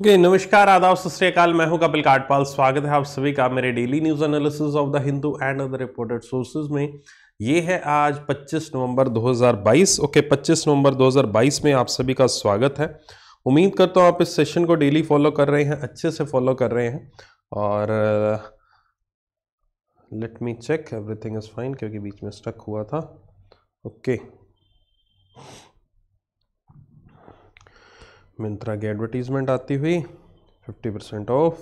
Okay okay, नमस्कार आदाब सत्याकाल मैं हूं कपिल काटपाल स्वागत है आप सभी का मेरे daily news analysis of the Hindu and other reported sources में ये है आज 25 नवंबर 2022 ओके okay, 25 नवंबर 2022 में आप सभी का स्वागत है उम्मीद करता हूं आप इस सेशन को डेली फॉलो कर रहे हैं अच्छे से फॉलो कर रहे हैं और let me check everything is fine क्योंकि बीच में स्टक हुआ था ओके okay. मिंत्रा की एडवर्टीज़मेंट आती हुई फिफ्टी परसेंट ऑफ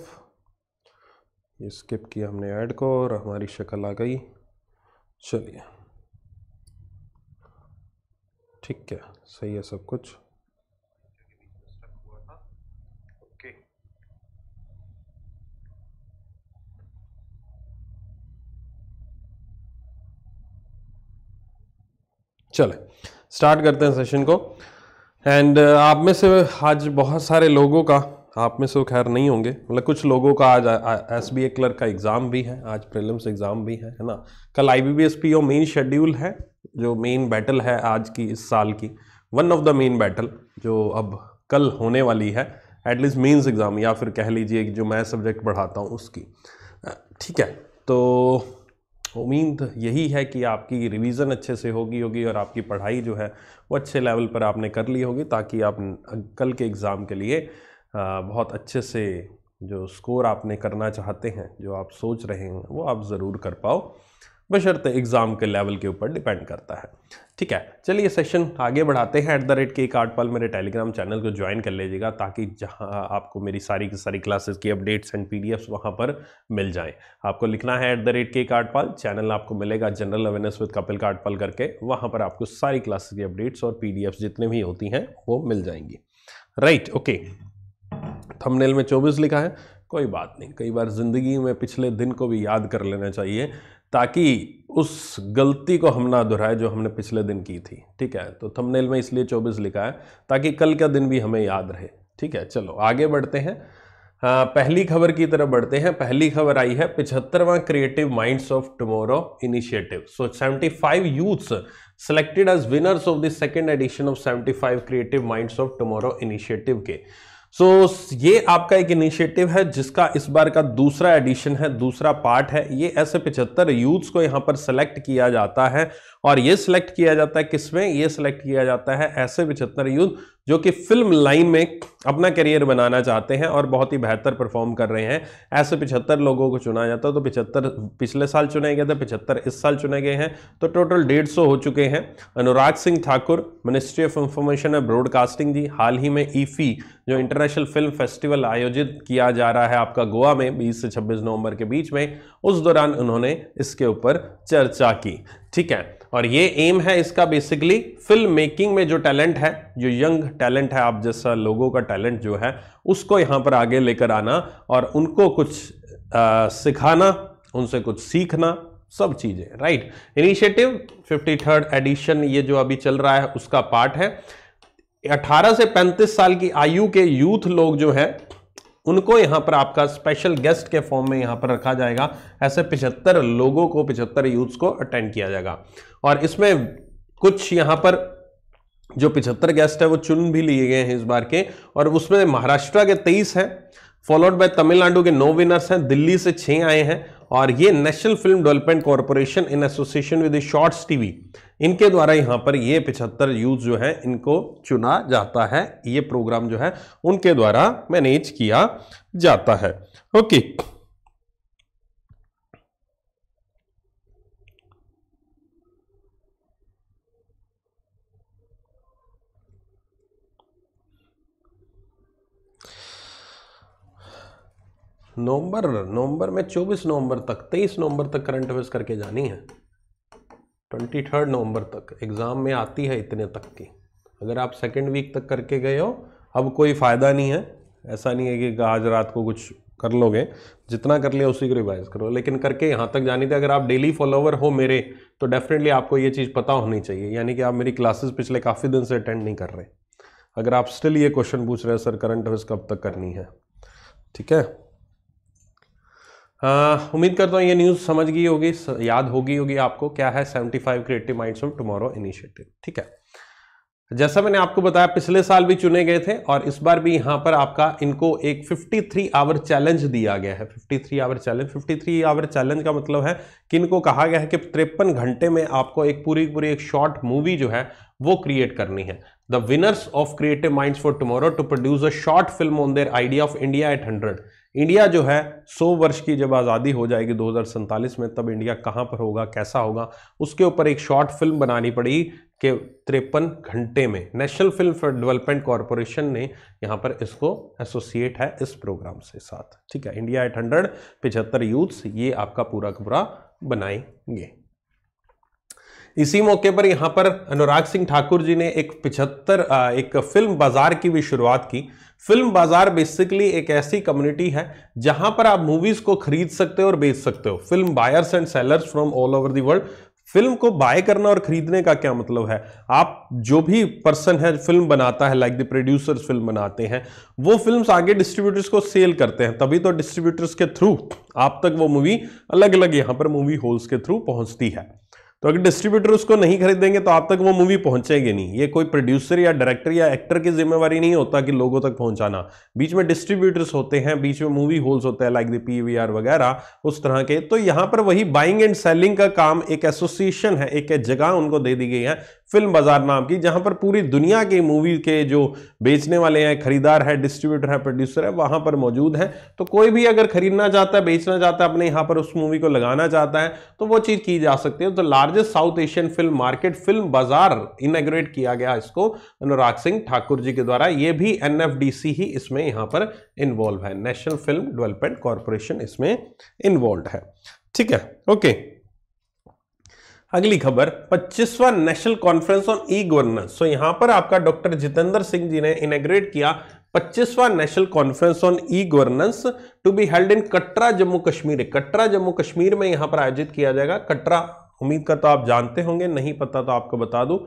ये स्किप किया हमने ऐड को और हमारी शक्ल आ गई चलिए ठीक है सही है सब कुछ चले स्टार्ट करते हैं सेशन को एंड uh, आप में से आज बहुत सारे लोगों का आप में से वो खैर नहीं होंगे मतलब कुछ लोगों का आज एस बी ए क्लर्क का एग्ज़ाम भी है आज प्रिलिम्स एग्ज़ाम भी है है ना कल I B B S P O main schedule है जो मेन बैटल है आज की इस साल की one of the main battle जो अब कल होने वाली है एटलीस्ट मेन्स एग्ज़ाम या फिर कह लीजिए जो मैं सब्जेक्ट पढ़ाता हूँ उसकी ठीक है तो उम्मीद यही है कि आपकी रिवीज़न अच्छे से होगी होगी और आपकी पढ़ाई जो है वो अच्छे लेवल पर आपने कर ली होगी ताकि आप कल के एग्ज़ाम के लिए बहुत अच्छे से जो स्कोर आपने करना चाहते हैं जो आप सोच रहे हैं वो आप ज़रूर कर पाओ बशर्ते एग्ज़ाम के लेवल के ऊपर डिपेंड करता है ठीक है चलिए सेशन आगे बढ़ाते हैं एट द रेट के कार्डपाल मेरे टेलीग्राम चैनल को ज्वाइन कर लीजिएगा ताकि जहां आपको मेरी सारी की सारी क्लासेस की अपडेट्स एंड पीडीएफ्स वहां पर मिल जाएं आपको लिखना है एट द रेट के पाल चैनल आपको मिलेगा general awareness with Kapil Kardpal करके वहां पर आपको सारी क्लासेस की अपडेट्स और पी जितने भी होती हैं वो मिल जाएंगी राइट ओके थमनेल में चौबीस लिखा है कोई बात नहीं कई बार ज़िंदगी में पिछले दिन को भी याद कर लेना चाहिए ताकि उस गलती को हम ना दोहराए जो हमने पिछले दिन की थी ठीक है तो थंबनेल में इसलिए 24 लिखा है ताकि कल का दिन भी हमें याद रहे ठीक है चलो आगे बढ़ते हैं आ, पहली खबर की तरफ बढ़ते हैं पहली खबर आई है पिछहत्तरवां creative minds of tomorrow initiative so 75 youths as winners of of second edition of seventy 75 creative mind of Tomorrow initiative के सो so, ये आपका एक इनिशिएटिव है जिसका इस बार का दूसरा एडिशन है दूसरा पार्ट है ये ऐसे पिचहत्तर यूथ्स को यहाँ पर सेलेक्ट किया जाता है और ये सिलेक्ट किया जाता है किसमें ये सिलेक्ट किया जाता है ऐसे पिचहत्तर यूथ जो कि फिल्म लाइन में अपना करियर बनाना चाहते हैं और बहुत ही बेहतर परफॉर्म कर रहे हैं ऐसे पिछहत्तर लोगों को चुना जाता है तो पिछहत्तर पिछले साल चुने गए थे पिछहत्तर इस साल चुने गए हैं तो टोटल डेढ़ सौ हो चुके हैं Anurag Singh Thakur ministry of information and broadcasting ji हाल ही में ईफी जो इंटरनेशनल फिल्म फेस्टिवल आयोजित किया जा रहा है आपका गोवा में बीस से छब्बीस नवंबर के बीच में उस दौरान उन्होंने इसके ऊपर चर्चा की ठीक है और ये एम है इसका बेसिकली फिल्म मेकिंग में जो टैलेंट है जो यंग टैलेंट है आप जैसा लोगों का टैलेंट जो है उसको यहाँ पर आगे लेकर आना और उनको कुछ आ, सिखाना उनसे कुछ सीखना सब चीज़ें right initiative fifty third edition ये जो अभी चल रहा है उसका पार्ट है 18 से 35 साल की आयु के यूथ लोग जो हैं उनको यहाँ पर आपका स्पेशल गेस्ट के फॉर्म में यहाँ पर रखा जाएगा ऐसे पिछहत्तर लोगों को पिछहत्तर यूथ्स को अटेंड किया जाएगा और इसमें कुछ यहाँ पर जो पिछहत्तर गेस्ट है वो चुन भी लिए गए हैं इस बार के और उसमें महाराष्ट्र के तेईस हैं फॉलोड बाय तमिलनाडु के नौ विनर्स हैं दिल्ली से छः आए हैं और ये national film development corporation in association with shorts TV इनके द्वारा यहाँ पर ये पिछहत्तर यूथ जो है इनको चुना जाता है ये प्रोग्राम जो है उनके द्वारा मैनेज किया जाता है ओके नवंबर नवंबर में 24 नवंबर तक 23 नवंबर तक करंट अफेयर्स करके जानी है ट्वेंटी थर्ड नवम्बर तक एग्ज़ाम में आती है इतने तक की अगर आप सेकेंड वीक तक करके गए हो अब कोई फ़ायदा नहीं है ऐसा नहीं है कि आज रात को कुछ कर लोगे जितना कर लिया उसी को रिवाइज करो लेकिन करके यहाँ तक जानी थी अगर आप डेली फॉलोवर हो मेरे तो डेफिनेटली आपको ये चीज़ पता होनी चाहिए यानी कि आप मेरी क्लासेस पिछले काफ़ी दिन से अटेंड नहीं कर रहे अगर आप स्टिल ये क्वेश्चन पूछ रहे हैं सर करंट अफेयर्स कब तक करनी है ठीक है हाँ, उम्मीद करता हूँ ये न्यूज़ समझ गई होगी याद होगी होगी आपको क्या है 75 creative minds of tomorrow initiative ठीक है जैसा मैंने आपको बताया पिछले साल भी चुने गए थे और इस बार भी यहाँ पर आपका इनको एक 53 आवर चैलेंज दिया गया है 53 आवर चैलेंज 53 आवर चैलेंज का मतलब है कि इनको कहा गया है कि तिरपन घंटे में आपको एक पूरी पूरी एक शॉर्ट मूवी जो है वो क्रिएट करनी है the winners of creative minds for tomorrow to produce a short film on their idea of India at hundred India जो है 100 वर्ष की जब आज़ादी हो जाएगी दो में तब इंडिया कहाँ पर होगा कैसा होगा उसके ऊपर एक शॉर्ट फिल्म बनानी पड़ी के तिरपन घंटे में नेशनल फिल्म डेवलपमेंट कॉरपोरेशन ने यहाँ पर इसको एसोसिएट है इस प्रोग्राम से साथ ठीक है इंडिया एट हंड्रेड पिछहत्तर यूथ्स ये आपका पूरा का पूरा बनाएंगे इसी मौके पर यहाँ पर अनुराग सिंह ठाकुर जी ने एक पिछहत्तर एक फिल्म बाज़ार की भी शुरुआत की फिल्म बाज़ार बेसिकली एक ऐसी कम्युनिटी है जहाँ पर आप मूवीज़ को खरीद सकते हो और बेच सकते हो film buyers and sellers from all over the world film को बाय करना और खरीदने का क्या मतलब है आप जो भी पर्सन है फिल्म बनाता है लाइक द प्रोड्यूसर्स फिल्म बनाते हैं वो फिल्म्स आगे डिस्ट्रीब्यूटर्स को सेल करते हैं तभी तो डिस्ट्रीब्यूटर्स के थ्रू आप तक वो मूवी अलग अलग यहाँ पर मूवी होल्स के थ्रू पहुँचती है तो अगर डिस्ट्रीब्यूटर उसको नहीं खरीदेंगे तो आप तक वो मूवी पहुंचेगी नहीं ये कोई प्रोड्यूसर या डायरेक्टर या एक्टर की जिम्मेवारी नहीं होता कि लोगों तक पहुंचाना बीच में डिस्ट्रीब्यूटर्स होते हैं बीच में मूवी होल्स होते हैं लाइक द पीवीआर वगैरह उस तरह के तो यहाँ पर वही बाइंग एंड सेलिंग का काम एक एसोसिएशन है एक जगह उनको दे दी गई है फिल्म बाजार नाम की जहां पर पूरी दुनिया के मूवी के जो बेचने वाले हैं खरीदार है डिस्ट्रीब्यूटर है प्रोड्यूसर है वहां पर मौजूद है तो कोई भी अगर खरीदना चाहता है बेचना चाहता है अपने यहाँ पर उस मूवी को लगाना चाहता है तो वो चीज़ की जा सकती है तो largest South Asian film market film बाजार इनग्रेट किया गया इसको अनुराग सिंह ठाकुर जी के द्वारा ये भी एन ही इसमें यहाँ पर इन्वॉल्व है नेशनल फिल्म डेवलपमेंट कॉरपोरेशन इसमें इन्वॉल्व है ठीक है ओके अगली खबर 25वां national conference on E governance so यहां पर आपका डॉक्टर जितेंद्र सिंह जी ने इनेग्रेट किया 25वां national conference on E governance to be held in Katra Jammu Kashmir Katra Jammu Kashmir में यहां पर आयोजित किया जाएगा कटरा उम्मीद तो आप जानते होंगे नहीं पता तो आपको बता दूं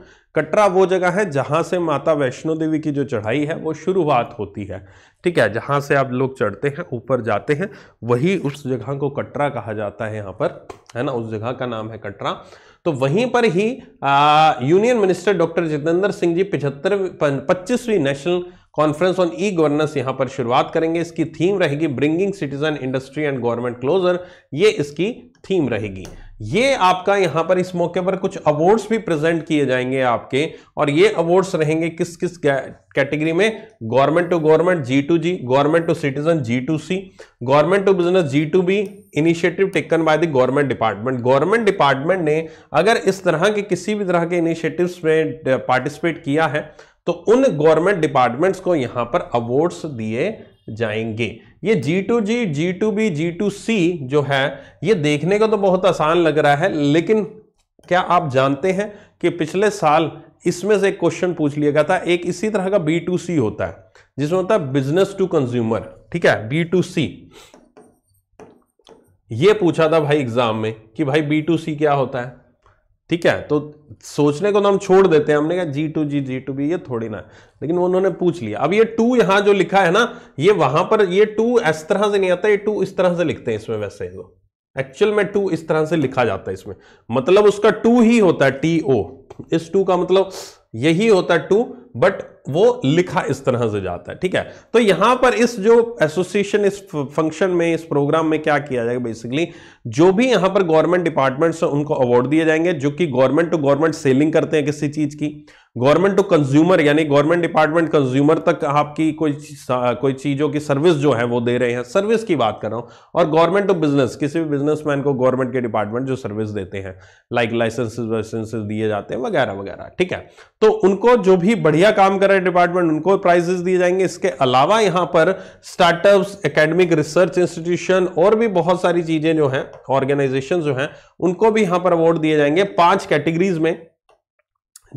कटरा वो जगह है जहां से माता वैष्णो देवी की जो चढ़ाई है वो शुरुआत होती है ठीक है जहां से आप लोग चढ़ते हैं ऊपर जाते हैं वही उस जगह को कटरा कहा जाता है यहाँ पर है ना उस जगह का नाम है कटरा तो वहीं पर ही union minister doctor Jitendra Singh ji पिछहत्तर पच्चीसवीं national conference on E governance यहां पर शुरुआत करेंगे इसकी थीम रहेगी bringing citizen industry and government closer ये इसकी थीम रहेगी ये आपका यहां पर इस मौके पर कुछ अवार्ड्स भी प्रेजेंट किए जाएंगे आपके और ये अवार्ड्स रहेंगे किस किस कैटेगरी में government to government G to G government to citizen G to C government to business G to B initiative taken by the government department government department ने अगर इस तरह के किसी भी तरह के इनिशिएटिव में पार्टिसिपेट uh, किया है तो उन गवर्नमेंट डिपार्टमेंट्स को यहां पर अवार्ड्स दिए जाएंगे ये G to G G to B G to C जो है ये देखने को तो बहुत आसान लग रहा है लेकिन क्या आप जानते हैं कि पिछले साल इसमें से एक क्वेश्चन पूछ लिया गया था एक इसी तरह का बी टू सी होता है जिसमें होता है बिजनेस टू कंज्यूमर ठीक है बी टू सी ये पूछा था भाई एग्जाम में कि भाई बी टू सी क्या होता है ठीक है तो सोचने को तो हम छोड़ देते हैं हमने कहा G to G G to B ये थोड़ी ना लेकिन उन्होंने पूछ लिया अब ये टू यहां जो लिखा है ना ये वहां पर ये टू इस तरह से नहीं आता ये टू इस तरह से लिखते हैं इसमें वैसे ही एक्चुअल में टू इस तरह से लिखा जाता है इसमें मतलब उसका टू ही होता है टी ओ इस टू का मतलब यही होता है टू बट वो लिखा इस तरह से जाता है ठीक है तो यहां पर इस जो एसोसिएशन इस फंक्शन में इस प्रोग्राम में क्या किया जाएगा बेसिकली जो भी यहां पर गवर्नमेंट डिपार्टमेंट्स हैं उनको अवार्ड दिए जाएंगे जो कि गवर्नमेंट टू गवर्नमेंट सेलिंग करते हैं किसी चीज की गवर्नमेंट टू कंज्यूमर यानी गवर्नमेंट डिपार्टमेंट कंज्यूमर तक आपकी कोई कोई चीज़ों की सर्विस जो है वो दे रहे हैं सर्विस की बात कर रहा हूं और गवर्नमेंट टू बिजनेस किसी भी बिजनेसमैन को गवर्नमेंट के डिपार्टमेंट जो सर्विस देते हैं लाइक लाइसेंस वाइसेंसेज दिए जाते हैं वगैरह वगैरह ठीक है तो उनको जो भी बढ़िया काम कर रहे हैं डिपार्टमेंट उनको प्राइजेस दिए जाएंगे इसके अलावा यहाँ पर स्टार्टअप्स एकेडमिक रिसर्च इंस्टीट्यूशन और भी बहुत सारी चीज़ें जो हैं ऑर्गेनाइजेशन जो हैं उनको भी यहाँ पर अवार्ड दिए जाएंगे पांच कैटेगरीज में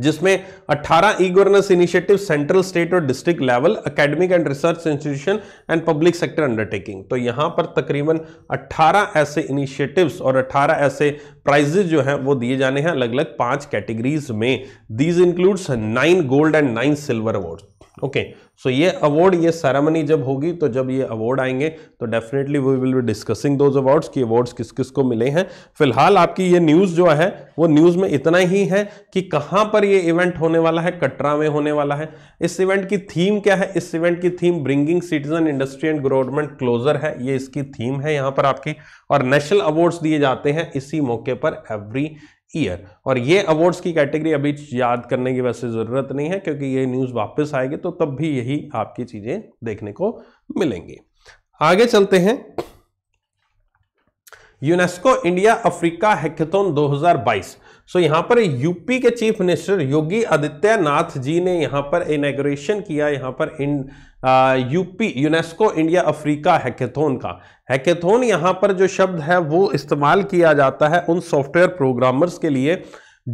जिसमें 18 E governance initiative central state और district level academic and research institution and public sector undertaking तो यहां पर तकरीबन 18 ऐसे इनिशिएटिव्स और 18 ऐसे प्राइजेज जो हैं वो दिए जाने हैं अलग अलग पांच कैटेगरीज में these includes nine gold and nine silver award okay okay. So ये अवार्ड ये सेरेमनी जब होगी तो जब ये अवार्ड आएंगे तो definitely we will be discussing those awards कि अवार्ड्स किस किस को मिले हैं फिलहाल आपकी ये न्यूज़ जो है वो न्यूज़ में इतना ही है कि कहाँ पर ये इवेंट होने वाला है कटरा में होने वाला है इस इवेंट की थीम क्या है इस इवेंट की theme bringing citizen industry and government closer है ये इसकी थीम है यहाँ पर आपकी और नेशनल अवार्ड्स दिए जाते हैं इसी मौके पर एवरी ईयर और ये अवार्ड्स की कैटेगरी अभी याद करने की वैसे ज़रूरत नहीं है क्योंकि ये न्यूज़ वापस आएगी तो तब भी यही आपकी चीज़ें देखने को मिलेंगी आगे चलते हैं UNESCO India Africa hackathon 2022 so so, पर यूपी के चीफ मिनिस्टर योगी आदित्यनाथ जी ने यहां पर इनग्रेशन किया यहां पर in UP UNESCO India Africa hackathon का हैकेथोन यहाँ पर जो शब्द है वो इस्तेमाल किया जाता है उन सॉफ्टवेयर प्रोग्रामर्स के लिए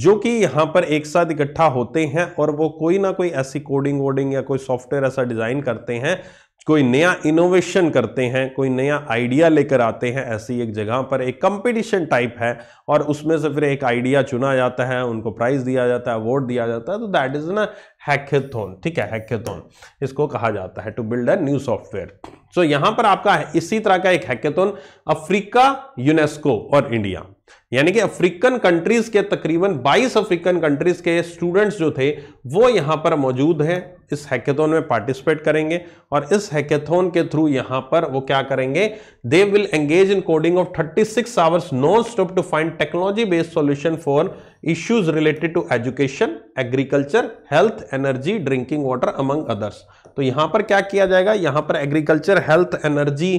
जो कि यहाँ पर एक साथ इकट्ठा होते हैं और वो कोई ना कोई ऐसी कोडिंग वोडिंग या कोई सॉफ्टवेयर ऐसा डिज़ाइन करते हैं कोई नया इनोवेशन करते हैं कोई नया आइडिया लेकर आते हैं ऐसी एक जगह पर एक कंपटीशन टाइप है और उसमें से फिर एक आइडिया चुना जाता है उनको प्राइज दिया जाता है अवार्ड दिया जाता है तो दैट इज़ ना हैकेथोन ठीक है हैकेथोन इसको कहा जाता है to build a new software so यहाँ पर आपका इसी तरह का एक हैकेथोन अफ्रीका यूनेस्को और इंडिया यानी कि अफ्रीकन कंट्रीज के तकरीबन 22 अफ्रीकन कंट्रीज के स्टूडेंट्स जो थे वो यहाँ पर मौजूद हैं इस हैकेथोन में पार्टिसिपेट करेंगे और इस हैकेथोन के थ्रू यहाँ पर वो क्या करेंगे they will engage in coding of 36 six hours non stop to find technology based solution for issues related to education agriculture health energy drinking water among others तो यहां पर क्या किया जाएगा यहां पर agriculture health energy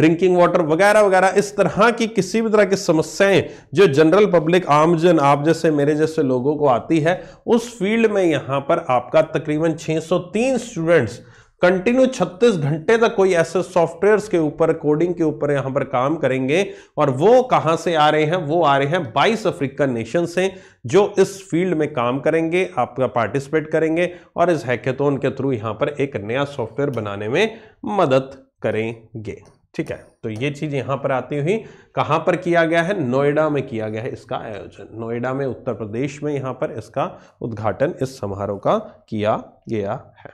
drinking water वगैरह वगैरह इस तरह की किसी भी तरह की समस्याएं जो जनरल पब्लिक आमजन आप जैसे मेरे जैसे लोगों को आती है उस फील्ड में यहां पर आपका तकरीबन 603 स्टूडेंट्स कंटिन्यू 36 घंटे तक कोई ऐसे सॉफ्टवेयर्स के ऊपर कोडिंग के ऊपर यहां पर काम करेंगे और वो कहां से आ रहे हैं वो आ रहे हैं 22 अफ्रीकन नेशन से जो इस फील्ड में काम करेंगे आपका पार्टिसिपेट करेंगे और इस हैकेथोन के थ्रू यहां पर एक नया सॉफ्टवेयर बनाने में मदद करेंगे ठीक है तो ये चीज यहां पर आती हुई कहां पर किया गया है नोएडा में किया गया है इसका आयोजन नोएडा में उत्तर प्रदेश में यहां पर इसका उद्घाटन इस समारोह का किया गया है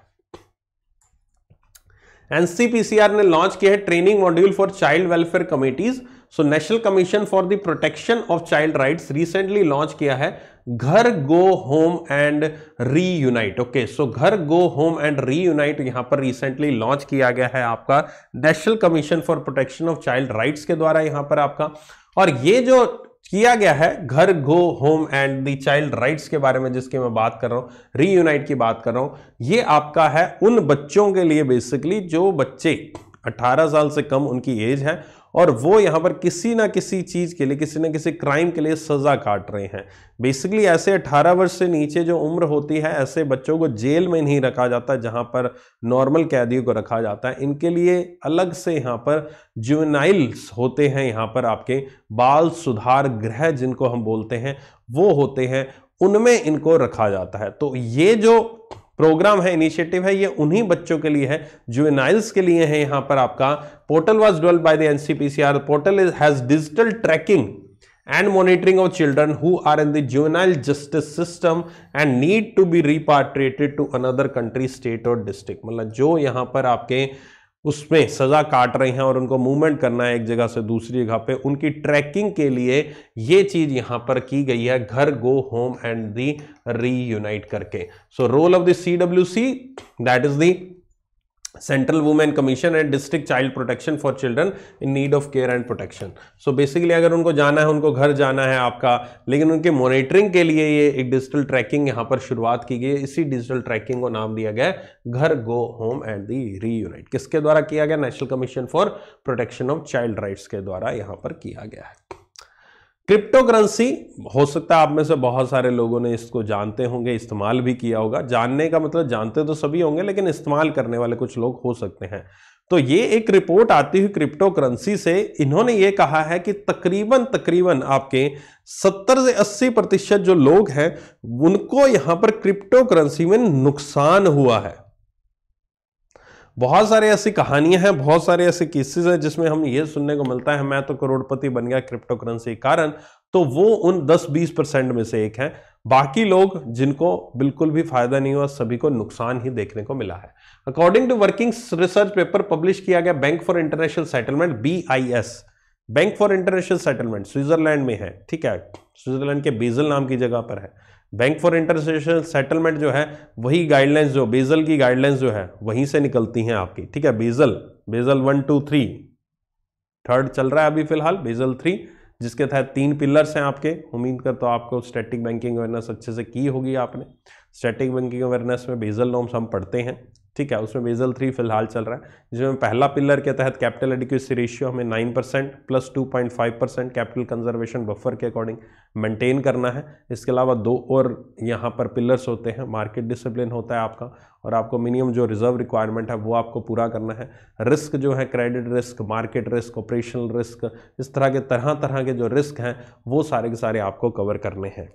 एनसीपीसीआर ने लॉन्च किया है training module for child welfare committees so national commission for the protection of child rights recently launch किया है Ghar go home and reunite okay so Ghar go home and reunite यहां पर recently launch किया गया है आपका national commission for protection of child rights के द्वारा यहां पर आपका और ये जो किया गया है Ghar go home and the child rights के बारे में जिसकी मैं बात कर रहा हूँ रीयूनाइट की बात कर रहा हूँ ये आपका है उन बच्चों के लिए बेसिकली जो बच्चे 18 साल से कम उनकी एज है और वो यहाँ पर किसी ना किसी चीज़ के लिए किसी ना किसी क्राइम के लिए सज़ा काट रहे हैं बेसिकली ऐसे 18 वर्ष से नीचे जो उम्र होती है ऐसे बच्चों को जेल में नहीं रखा जाता जहाँ पर नॉर्मल कैदियों को रखा जाता है इनके लिए अलग से यहाँ पर जुवेनाइल्स होते हैं यहाँ पर आपके बाल सुधार गृह जिनको हम बोलते हैं वो होते हैं उनमें इनको रखा जाता है तो ये जो प्रोग्राम है इनिशिएटिव है ये उन्हीं बच्चों के लिए है जुवेनाइल्स के लिए है यहाँ पर आपका portal was develop by the NCPCR portal is has digital tracking and monitoring of children who are in the juvenile justice system and need to be repatriated to another country state or district मतलब जो यहाँ पर आपके उसमें सज़ा काट रहे हैं और उनको मूवमेंट करना है एक जगह से दूसरी जगह पे उनकी ट्रैकिंग के लिए ये चीज़ यहां पर की गई है Ghar go home and the reunite करके so role of the C W C that is the central women commission and district child protection for children in need of care and protection so basically अगर उनको जाना है उनको घर जाना है आपका लेकिन उनके मॉनिटरिंग के लिए ये एक डिजिटल ट्रैकिंग यहाँ पर शुरुआत की गई इसी डिजिटल ट्रैकिंग को नाम दिया गया घर गो होम एंड दी री यूनाइट किसके द्वारा किया गया national commission for protection of child rights के द्वारा यहाँ पर किया गया है क्रिप्टो करेंसी हो सकता है आप में से बहुत सारे लोगों ने इसको जानते होंगे इस्तेमाल भी किया होगा जानने का मतलब जानते तो सभी होंगे लेकिन इस्तेमाल करने वाले कुछ लोग हो सकते हैं तो ये एक रिपोर्ट आती हुई क्रिप्टो करेंसी से इन्होंने ये कहा है कि तकरीबन तकरीबन आपके 70 से 80 प्रतिशत जो लोग हैं उनको यहां पर क्रिप्टो करेंसी में नुकसान हुआ है बहुत सारे ऐसी कहानियां हैं बहुत सारे ऐसे केसेस हैं जिसमें हम ये सुनने को मिलता है मैं तो करोड़पति बन गया क्रिप्टो करेंसी कारण तो वो उन 10-20 परसेंट में से एक हैं बाकी लोग जिनको बिल्कुल भी फायदा नहीं हुआ सभी को नुकसान ही देखने को मिला है according to working research paper publish किया गया bank for international settlement B bank for international settlement Switzerland में है ठीक है स्विट्जरलैंड के बेजल नाम की जगह पर है बैंक फॉर इंटरनेशनल सेटलमेंट जो है वही गाइडलाइंस जो बेजल की गाइडलाइंस जो है वहीं से निकलती हैं आपकी ठीक है Basel Basel one two three third चल रहा है अभी फिलहाल बेजल थ्री जिसके तहत तीन पिलर्स हैं आपके उम्मीद कर तो आपको स्टैटिक बैंकिंग अवेयरनेस अच्छे से की होगी आपने स्टैटिक बैंकिंग अवेयरनेस में बेजल नॉम्स हम पढ़ते हैं ठीक है उसमें बेजल थ्री फिलहाल चल रहा है जिसमें पहला पिलर के तहत कैपिटल एडिक्यूसी रेशियो हमें nine percent plus two point five percent capital conservation buffer के अकॉर्डिंग मेंटेन करना है इसके अलावा दो और यहाँ पर पिलर्स होते हैं मार्केट डिसिप्लिन होता है आपका और आपको मिनिमम जो रिजर्व रिक्वायरमेंट है वो आपको पूरा करना है रिस्क जो है credit risk market risk operational risk इस तरह के तरह तरह के जो रिस्क हैं वो सारे के सारे आपको कवर करने हैं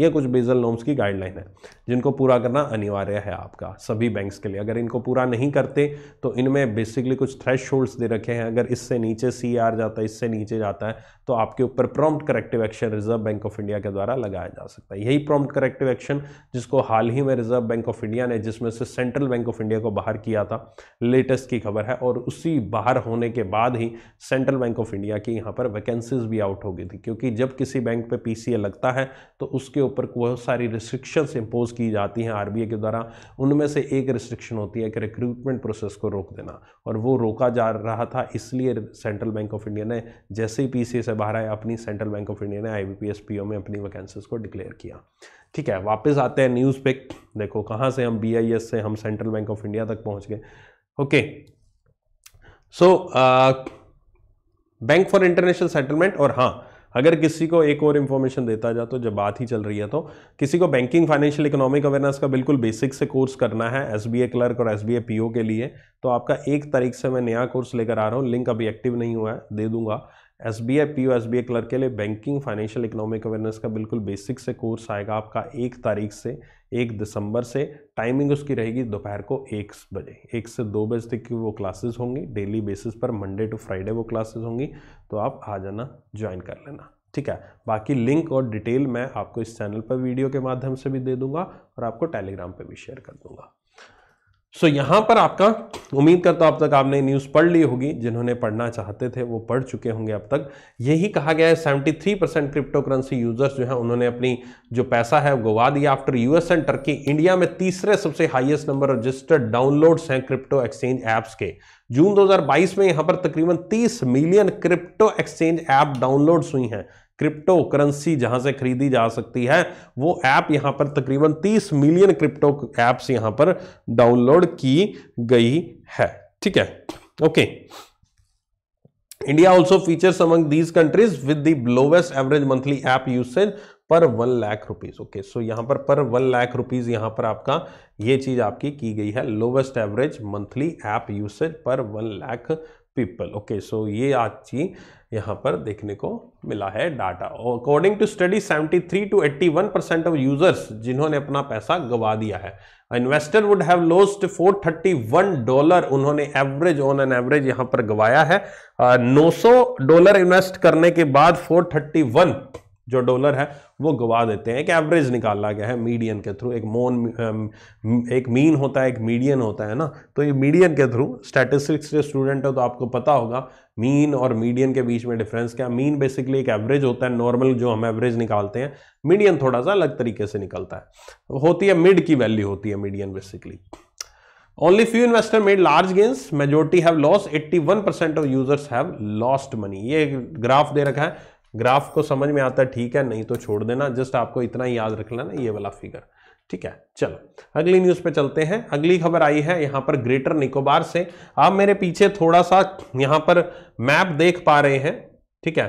ये कुछ बेजल लोम्स की गाइडलाइन है जिनको पूरा करना अनिवार्य है आपका सभी बैंक्स के लिए अगर इनको पूरा नहीं करते तो इनमें बेसिकली कुछ थ्रेश दे रखे हैं अगर इससे नीचे सी जाता है इससे नीचे जाता है तो आपके ऊपर prompt corrective action reserve bank of India के द्वारा लगाया जा सकता है यही प्रॉम्प्ट करेक्टिव एक्शन जिसको हाल ही में रिजर्व बैंक ऑफ इंडिया ने जिसमें से सेंट्रल बैंक ऑफ इंडिया को बाहर किया था लेटेस्ट की खबर है और उसी बाहर होने के बाद ही सेंट्रल बैंक ऑफ इंडिया की यहाँ पर वैकेंसीज भी आउट हो गई थी क्योंकि जब किसी बैंक पर पी लगता है तो उसके ऊपर बहुत सारी रिस्ट्रिक्शंस इम्पोज की जाती हैं आरबीआई के द्वारा उनमें से एक रिस्ट्रिक्शन होती है कि रिक्रूटमेंट प्रोसेस को रोक देना और वो रोका जा रहा था इसलिए सेंट्रल बैंक ऑफ इंडिया ने जैसे ही पी से बाहर आए अपनी सेंट्रल बैंक ऑफ इंडिया ने आई बी में अपनी वैकेंसीज को डिक्लेयर किया ठीक है वापस आते हैं न्यूज़ पे देखो कहाँ से हम बी से हम सेंट्रल बैंक ऑफ इंडिया तक पहुँच गए okay so bank for international settlement और हाँ अगर किसी को एक और इन्फॉर्मेशन देता जा तो जब बात ही चल रही है तो किसी को बैंकिंग फाइनेंशियल इकोनॉमिक अवेयरनेस का बिल्कुल बेसिक से कोर्स करना है एस क्लर्क और एस बी के लिए तो आपका एक तारीख से मैं नया कोर्स लेकर आ रहा हूँ लिंक अभी एक्टिव नहीं हुआ है दे दूंगा S B I P O S B I clerk के लिए बैंकिंग फाइनेंशियल इकोनॉमिक अवेयरनेस का बिल्कुल बेसिक से कोर्स आएगा आपका एक तारीख से एक दिसंबर से टाइमिंग उसकी रहेगी दोपहर को एक बजे एक से दो बजे तक की वो क्लासेस होंगी डेली बेसिस पर मंडे टू फ्राइडे वो क्लासेस होंगी तो आप आ जाना ज्वाइन कर लेना ठीक है बाकी लिंक और डिटेल मैं आपको इस चैनल पर वीडियो के माध्यम से भी दे दूंगा और आपको टेलीग्राम पर भी शेयर कर दूंगा सो so, यहाँ पर आपका उम्मीद करता हूँ अब तक आपने न्यूज़ पढ़ ली होगी जिन्होंने पढ़ना चाहते थे वो पढ़ चुके होंगे अब तक यही कहा गया है seventy three percent crypto currency users जो हैं उन्होंने अपनी जो पैसा है गवा दिया after US and Turkey India में तीसरे सबसे हाईएस्ट नंबर रजिस्टर्ड डाउनलोड्स हैं क्रिप्टो एक्सचेंज ऐप्स के जून 2022 में यहाँ पर तकरीबन 30 million crypto exchange app downloads हुई हैं क्रिप्टो करेंसी जहां से खरीदी जा सकती है वो ऐप यहां पर तकरीबन 30 मिलियन क्रिप्टो ऐप्स यहां पर डाउनलोड की गई है ठीक है okay India also features among these countries with the lowest average monthly app usage पर one lakh rupees okay so यहां पर पर वन लाख रुपीज यहां पर आपका ये चीज आपकी की गई है lowest average monthly app usage पर one lakh people okay so ये आज चीज यहाँ पर देखने को मिला है डाटा और according to study 73 two one percent of users जिन्होंने अपना पैसा गवा दिया है investor would have lost 431 dollar उन्होंने एवरेज ऑन एन एवरेज यहाँ पर गवाया है uh, नौ सौ डॉलर इन्वेस्ट करने के बाद 431 जो डॉलर है वो गवा देते हैं एक एवरेज निकाला गया है मीडियन के थ्रू एक मोन एक मीन होता है एक मीडियन होता है ना तो ये मीडियन के थ्रू स्टैटिस्टिक्स के स्टूडेंट हो तो आपको पता होगा मीन और मीडियन के बीच में डिफरेंस क्या मीन बेसिकली एक एवरेज होता है नॉर्मल जो हम एवरेज निकालते हैं मीडियन थोड़ा सा अलग तरीके से निकलता है होती है मिड की वैल्यू होती है median basically only few investor made large gains majority have lost 81% of users have lost money ये ग्राफ दे रखा है ग्राफ को समझ में आता है ठीक है नहीं तो छोड़ देना जस्ट आपको इतना ही याद रख लेना ये वाला फिगर ठीक है चलो अगली न्यूज पे चलते हैं अगली खबर आई है यहां पर ग्रेटर निकोबार से आप मेरे पीछे थोड़ा सा यहां पर मैप देख पा रहे हैं ठीक है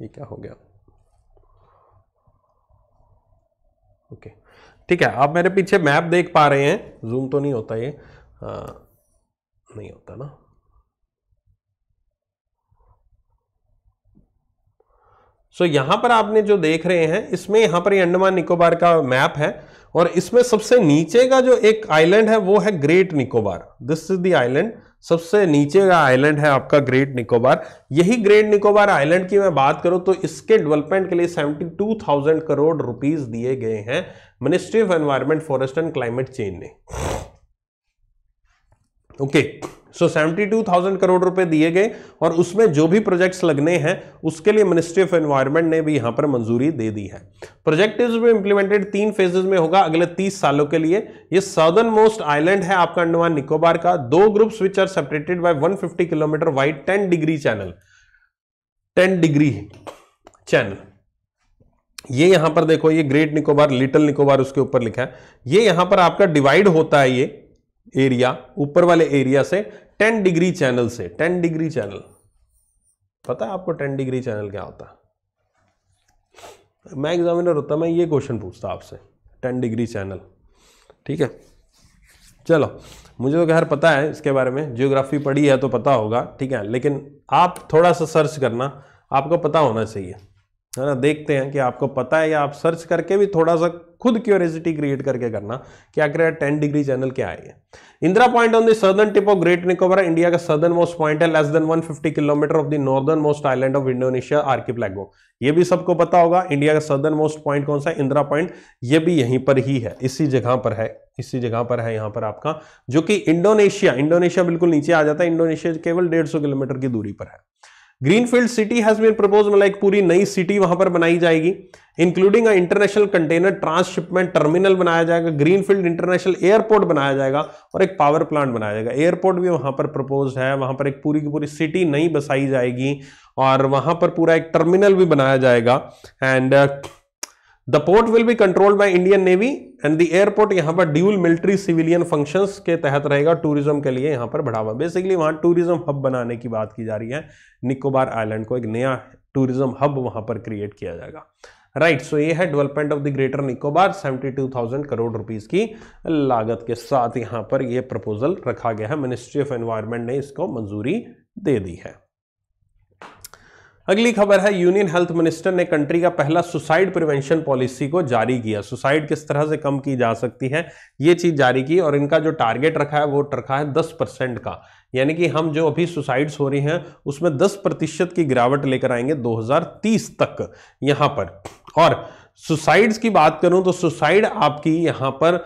ये क्या हो गया ओके ठीक है आप मेरे पीछे मैप देख पा रहे हैं जूम तो नहीं होता ये आ, हाँ, नहीं होता ना सो यहां पर आपने जो देख रहे हैं इसमें यहां पर अंडमान निकोबार का मैप है और इसमें सबसे नीचे का जो एक आइलैंड है वो है great Nicobar this is the island सबसे नीचे का आइलैंड है आपका ग्रेट निकोबार यही ग्रेट निकोबार आइलैंड की मैं बात करूं तो इसके डेवलपमेंट के लिए 72,000 करोड़ रुपीस दिए गए हैं ministry of environment forest and climate change ने okay okay. So seventy two thousand crore रुपए दिए गए और उसमें जो भी प्रोजेक्ट्स लगने हैं उसके लिए मिनिस्ट्री ऑफ एनवायरमेंट ने भी यहां पर मंजूरी दे दी है प्रोजेक्ट इज इंप्लीमेंटेड तीन फेजेज में होगा अगले तीस सालों के लिए ये सदर्न मोस्ट आइलैंड है आपका अंडमान निकोबार का दो groups which are separated by one kilometre wide ten degree channel ten degree channel ये यहां पर देखो ये ग्रेट निकोबार लिटिल निकोबार उसके ऊपर लिखा है ये यहां पर आपका डिवाइड होता है ये एरिया ऊपर वाले एरिया से टेन डिग्री चैनल से टेन डिग्री चैनल पता है आपको टेन डिग्री चैनल क्या होता है मैं एग्जामिनर होता मैं ये क्वेश्चन पूछता आपसे टेन डिग्री चैनल ठीक है चलो मुझे तो खैर पता है इसके बारे में जियोग्राफी पढ़ी है तो पता होगा ठीक है लेकिन आप थोड़ा सा सर्च करना आपको पता होना चाहिए है ना देखते हैं कि आपको पता है या आप सर्च करके भी थोड़ा सा खुद क्यूरियसिटी क्रिएट करके करना क्या करेगा टेन डिग्री चैनल क्या है Indira point on the southern tip of great Nicobar India का सदर्न मोस्ट पॉइंट है less than 150 kilometre of the northernmost island of Indonesia archipelago ये भी सबको पता होगा इंडिया का सदर्न मोस्ट पॉइंट कौन सा है इंदिरा पॉइंट ये भी यहीं पर ही है इसी जगह पर है इसी जगह पर है यहां पर आपका जो कि इंडोनेशिया इंडोनेशिया बिल्कुल नीचे आ जाता है इंडोनेशिया केवल डेढ़ किलोमीटर की दूरी पर है greenfield city has been propose मतलब एक पूरी नई सिटी वहां पर बनाई जाएगी including a international container transshipment terminal बनाया जाएगा ग्रीनफील्ड इंटरनेशनल एयरपोर्ट बनाया जाएगा और एक पावर प्लांट बनाया जाएगा एयरपोर्ट भी वहां पर प्रपोज है वहां पर एक पूरी की पूरी सिटी नई बसाई जाएगी और वहां पर पूरा एक टर्मिनल भी बनाया जाएगा and the port will be controlled by Indian navy and the airport यहां पर ड्यूल मिलिट्री सिविलियन फंक्शंस के तहत रहेगा टूरिज्म के लिए यहां पर बढ़ावा बेसिकली वहां टूरिज्म हब बनाने की बात की जा रही है निकोबार आइलैंड को एक नया टूरिज्म हब वहां पर क्रिएट किया जाएगा राइट right, सो so ये है development of the greater Nicobar 72,000 crore rupees की लागत के साथ यहां पर ये प्रपोजल रखा गया है मिनिस्ट्री ऑफ एनवायरमेंट ने इसको मंजूरी दे दी है अगली खबर है यूनियन हेल्थ मिनिस्टर ने कंट्री का पहला सुसाइड प्रिवेंशन पॉलिसी को जारी किया सुसाइड किस तरह से कम की जा सकती है ये चीज जारी की और इनका जो टारगेट रखा है वो रखा है दस परसेंट का यानी कि हम जो अभी सुसाइड्स हो रही हैं उसमें 10 प्रतिशत की गिरावट लेकर आएंगे 2030 तक यहाँ पर और सुसाइड्स की बात करूं तो सुसाइड आपकी यहाँ पर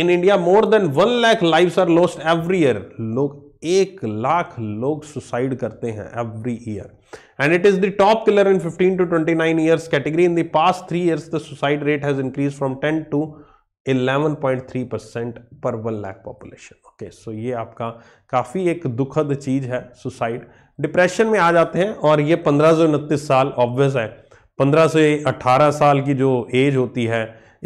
in India more than one lakh life are lost every year लोग एक लाख लोग सुसाइड करते हैं every year and it is the top killer in 15 to 29 years category in the past 3 years the suicide rate has increased from 10 to 11.3 percent per one lakh population okay so ये आपका काफ़ी एक दुखद चीज़ है सुसाइड डिप्रेशन में आ जाते हैं और ये पंद्रह से उनतीस साल ऑब्वियस है पंद्रह से अट्ठारह साल की जो एज होती है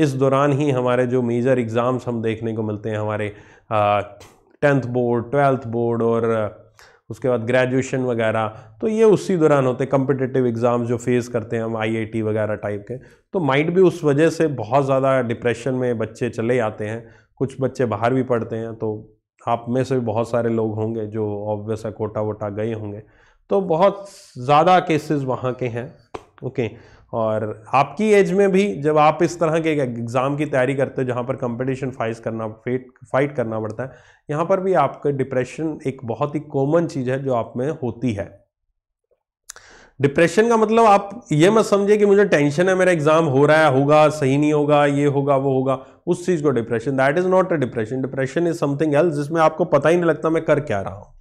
इस दौरान ही हमारे जो मेजर एग्ज़ाम्स हम देखने को मिलते हैं हमारे टेंथ बोर्ड ट्वेल्थ बोर्ड और उसके बाद ग्रेजुएशन वगैरह तो ये उसी दौरान होते कंपिटेटिव एग्ज़ाम्स जो फेस करते हैं हम आईआईटी वगैरह टाइप के तो माइंड भी उस वजह से बहुत ज़्यादा डिप्रेशन में बच्चे चले आते हैं कुछ बच्चे बाहर भी पढ़ते हैं तो आप में से भी बहुत सारे लोग होंगे जो ऑब्वियस है कोटा वोटा गए होंगे तो बहुत ज़्यादा केसेस वहाँ के हैं ओके okay. और आपकी एज में भी जब आप इस तरह के एग्ज़ाम की तैयारी करते हो जहाँ पर कंपटीशन फाइस करना फेट फाइट करना पड़ता है यहाँ पर भी आपका डिप्रेशन एक बहुत ही कॉमन चीज़ है जो आप में होती है डिप्रेशन का मतलब आप ये मत समझे कि मुझे टेंशन है मेरा एग्ज़ाम हो रहा है होगा सही नहीं होगा ये होगा वो होगा उस चीज़ को depression that is not a depression depression is something else जिसमें आपको पता ही नहीं लगता मैं कर क्या रहा हूँ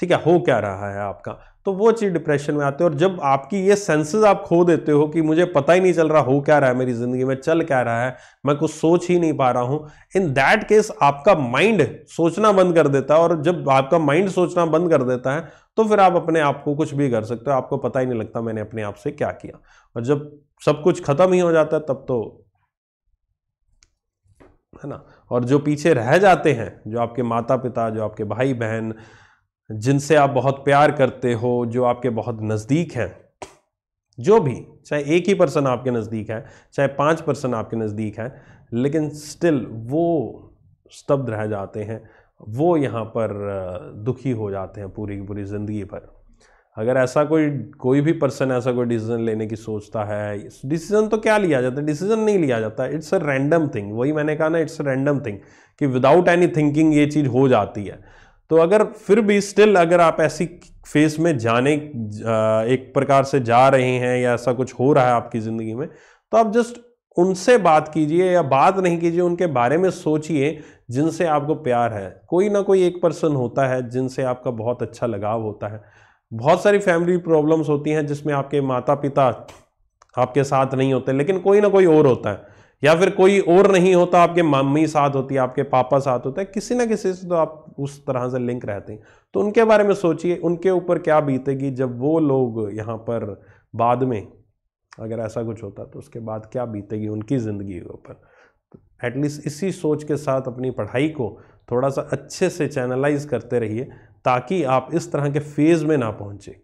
ठीक है हो क्या रहा है आपका तो वो चीज़ डिप्रेशन में आते हो और जब आपकी ये सेंसेस आप खो देते हो कि मुझे पता ही नहीं चल रहा हो क्या रहा है मेरी ज़िंदगी में चल क्या रहा है मैं कुछ सोच ही नहीं पा रहा हूं इन दैट केस आपका माइंड सोचना बंद कर देता है और जब आपका माइंड सोचना बंद कर देता है तो फिर आप अपने आप को कुछ भी कर सकते हो आपको पता ही नहीं लगता मैंने अपने आप से क्या किया और जब सब कुछ ख़त्म ही हो जाता है तब तो है ना और जो पीछे रह जाते हैं जो आपके माता पिता जो आपके भाई बहन जिनसे आप बहुत प्यार करते हो जो आपके बहुत नज़दीक हैं जो भी चाहे एक ही पर्सन आपके नज़दीक है चाहे पाँच पर्सन आपके नज़दीक है लेकिन स्टिल वो स्तब्ध रह जाते हैं वो यहाँ पर दुखी हो जाते हैं पूरी की पूरी ज़िंदगी भर अगर ऐसा कोई कोई भी पर्सन ऐसा कोई डिसीज़न लेने की सोचता है डिसीज़न तो क्या लिया जाता है डिसीज़न नहीं लिया जाता इट्स अ रैंडम थिंग वही मैंने कहा ना इट्स अ रैंडम थिंग कि विदाउट एनी थिंकिंग ये चीज़ हो जाती है तो अगर फिर भी स्टिल अगर आप ऐसी फेस में जाने एक प्रकार से जा रहे हैं या ऐसा कुछ हो रहा है आपकी ज़िंदगी में तो आप जस्ट उनसे बात कीजिए या बात नहीं कीजिए उनके बारे में सोचिए जिनसे आपको प्यार है कोई ना कोई एक पर्सन होता है जिनसे आपका बहुत अच्छा लगाव होता है बहुत सारी फैमिली प्रॉब्लम्स होती हैं जिसमें आपके माता पिता आपके साथ नहीं होते लेकिन कोई ना कोई और होता है या फिर कोई और नहीं होता आपके मम्मी साथ होती है आपके पापा साथ होता है किसी ना किसी से तो आप उस तरह से लिंक रहते हैं तो उनके बारे में सोचिए उनके ऊपर क्या बीतेगी जब वो लोग यहाँ पर बाद में अगर ऐसा कुछ होता तो उसके बाद क्या बीतेगी उनकी ज़िंदगी के ऊपर एटलीस्ट तो इसी सोच के साथ अपनी पढ़ाई को थोड़ा सा अच्छे से चैनलाइज करते रहिए ताकि आप इस तरह के फेज़ में ना पहुँचें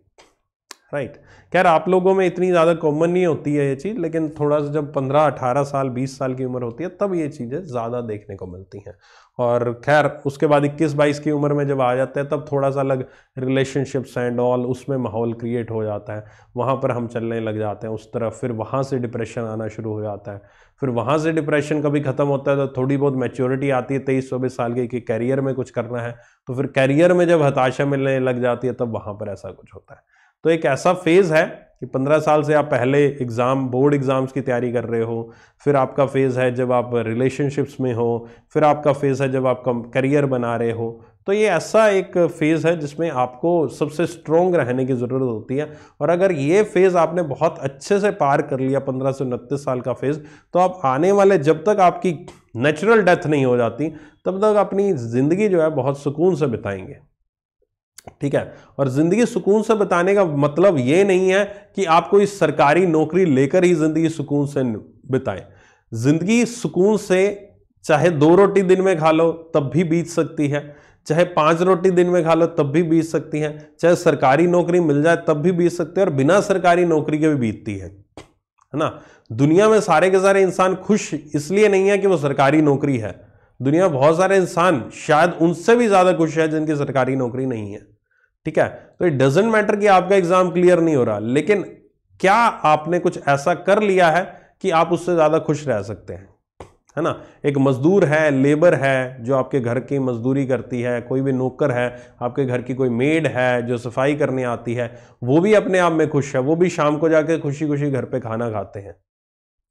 राइट right. खैर आप लोगों में इतनी ज़्यादा कॉमन नहीं होती है ये चीज़ लेकिन थोड़ा सा जब 15, 18 साल 20 साल की उम्र होती है तब ये चीज़ें ज़्यादा देखने को मिलती हैं और खैर उसके बाद 21, 22 की उम्र में जब आ जाते हैं तब थोड़ा सा अलग रिलेशनशिप्स एंड ऑल उसमें माहौल क्रिएट हो जाता है वहाँ पर हम चलने लग जाते हैं उस तरफ फिर वहाँ से डिप्रेशन आना शुरू हो जाता है फिर वहाँ से डिप्रेशन कभी ख़त्म होता है तो थोड़ी बहुत मैच्योरिटी आती है तेईस चौबीस साल की कि कैरियर में कुछ करना है तो फिर कैरियर में जब हताशा मिलने लग जाती है तब वहाँ पर ऐसा कुछ होता है तो एक ऐसा फेज़ है कि पंद्रह साल से आप पहले एग्ज़ाम बोर्ड एग्ज़ाम्स की तैयारी कर रहे हो फिर आपका फ़ेज़ है जब आप रिलेशनशिप्स में हो फिर आपका फ़ेज़ है जब आप करियर बना रहे हो तो ये ऐसा एक फ़ेज़ है जिसमें आपको सबसे स्ट्रॉन्ग रहने की ज़रूरत होती है और अगर ये फ़ेज़ आपने बहुत अच्छे से पार कर लिया पंद्रह से उनतीस साल का फ़ेज़ तो आप आने वाले जब तक आपकी नेचुरल डेथ नहीं हो जाती तब तक अपनी ज़िंदगी जो है बहुत सुकून से बिताएंगे ठीक है और ज़िंदगी सुकून से बिताने का मतलब ये नहीं है कि आप कोई सरकारी नौकरी लेकर ही ज़िंदगी सुकून से बिताएं ज़िंदगी सुकून से चाहे दो रोटी दिन में खा लो तब भी बीत सकती है चाहे पांच रोटी दिन में खा लो तब भी बीत सकती है चाहे सरकारी नौकरी मिल जाए तब भी बीत सकती है और बिना सरकारी नौकरी के भी बीतती है है ना दुनिया में सारे के सारे इंसान खुश इसलिए नहीं है कि वो सरकारी नौकरी है दुनिया में बहुत सारे इंसान शायद उनसे भी ज़्यादा खुश है जिनकी सरकारी नौकरी नहीं है ठीक है तो इट डजेंट मैटर कि आपका एग्जाम क्लियर नहीं हो रहा लेकिन क्या आपने कुछ ऐसा कर लिया है कि आप उससे ज़्यादा खुश रह सकते हैं है ना एक मज़दूर है लेबर है जो आपके घर की मज़दूरी करती है कोई भी नौकर है आपके घर की कोई मेड है जो सफाई करने आती है वो भी अपने आप में खुश है वो भी शाम को जाके खुशी खुशी घर पे खाना खाते हैं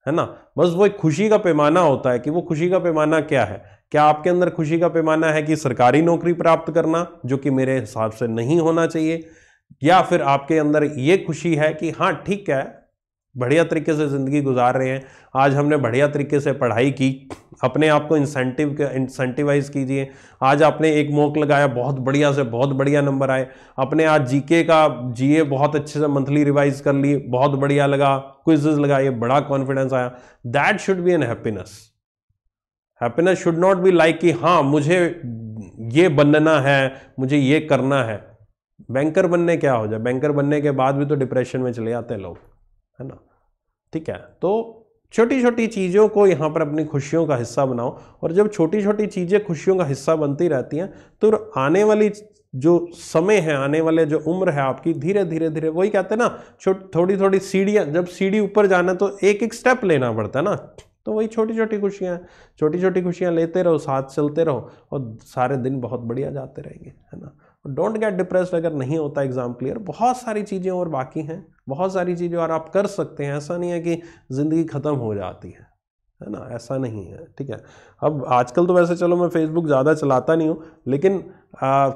है ना बस वो एक खुशी का पैमाना होता है कि वो खुशी का पैमाना क्या है क्या आपके अंदर खुशी का पैमाना है कि सरकारी नौकरी प्राप्त करना जो कि मेरे हिसाब से नहीं होना चाहिए या फिर आपके अंदर ये खुशी है कि हाँ ठीक है बढ़िया तरीके से ज़िंदगी गुजार रहे हैं आज हमने बढ़िया तरीके से पढ़ाई की अपने आप को इंसेंटिव इंसेंटिवाइज़ कीजिए आज आपने एक मोक लगाया बहुत बढ़िया से बहुत बढ़िया नंबर आए अपने आज जीके का जीए बहुत अच्छे से मंथली रिवाइज़ कर ली बहुत बढ़िया लगा क्विजेज लगाए बड़ा कॉन्फिडेंस आया that should be an happiness happiness should not be like कि हाँ मुझे ये बनना है मुझे ये करना है बैंकर बनने क्या हो जाए बैंकर बनने के बाद भी तो डिप्रेशन में चले जाते हैं लोग है ना ठीक है तो छोटी छोटी चीज़ों को यहाँ पर अपनी खुशियों का हिस्सा बनाओ और जब छोटी छोटी चीज़ें खुशियों का हिस्सा बनती रहती हैं तो आने वाली जो समय है आने वाले जो उम्र है आपकी धीरे धीरे धीरे वही कहते हैं ना छोटी थोड़ी थोड़ी सीढ़ियाँ जब सीढ़ी ऊपर जाना तो एक एक स्टेप लेना पड़ता है ना तो वही छोटी छोटी खुशियाँ छोटी छोटी खुशियाँ लेते रहो साथ चलते रहो और सारे दिन बहुत बढ़िया जाते रहेंगे है ना डोंट गेट डिप्रेस्ड अगर नहीं होता एग्ज़ाम क्लियर बहुत सारी चीज़ें और बाकी हैं बहुत सारी चीज़ें और आप कर सकते हैं ऐसा नहीं है कि ज़िंदगी ख़त्म हो जाती है है ना ऐसा नहीं है ठीक है अब आजकल तो वैसे चलो मैं फेसबुक ज़्यादा चलाता नहीं हूँ लेकिन आ,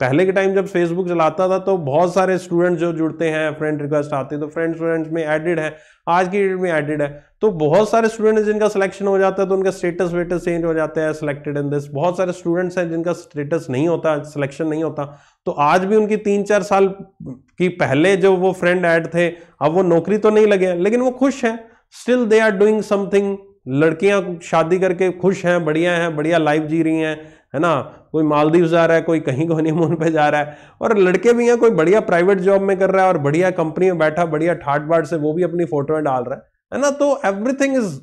पहले के टाइम जब फेसबुक चलाता था तो बहुत सारे स्टूडेंट जो जुड़ते हैं फ्रेंड रिक्वेस्ट आते हैं तो फ्रेंड स्टूडेंट्स में एडिड है आज की डेट में एडिड है तो बहुत सारे स्टूडेंट्स जिनका सिलेक्शन हो जाता है तो उनका स्टेटस वेटस चेंज हो जाता है सिलेक्टेड इन दिस बहुत सारे स्टूडेंट्स हैं जिनका स्टेटस नहीं होता सिलेक्शन नहीं होता तो आज भी उनकी तीन चार साल की पहले जो वो फ्रेंड ऐड थे अब वो नौकरी तो नहीं लगे लेकिन वो खुश हैं still they are doing something लड़कियां शादी करके खुश हैं बढ़िया हैं बढ़िया लाइफ जी रही हैं है ना कोई मालदीव जा रहा है कोई कहीं को हनीमून पे जा रहा है और लड़के भी हैं कोई बढ़िया प्राइवेट जॉब में कर रहा है और बढ़िया कंपनी में बैठा बढ़िया ठाट बाट से वो भी अपनी फोटो में डाल रहा है है ना तो एवरीथिंग इज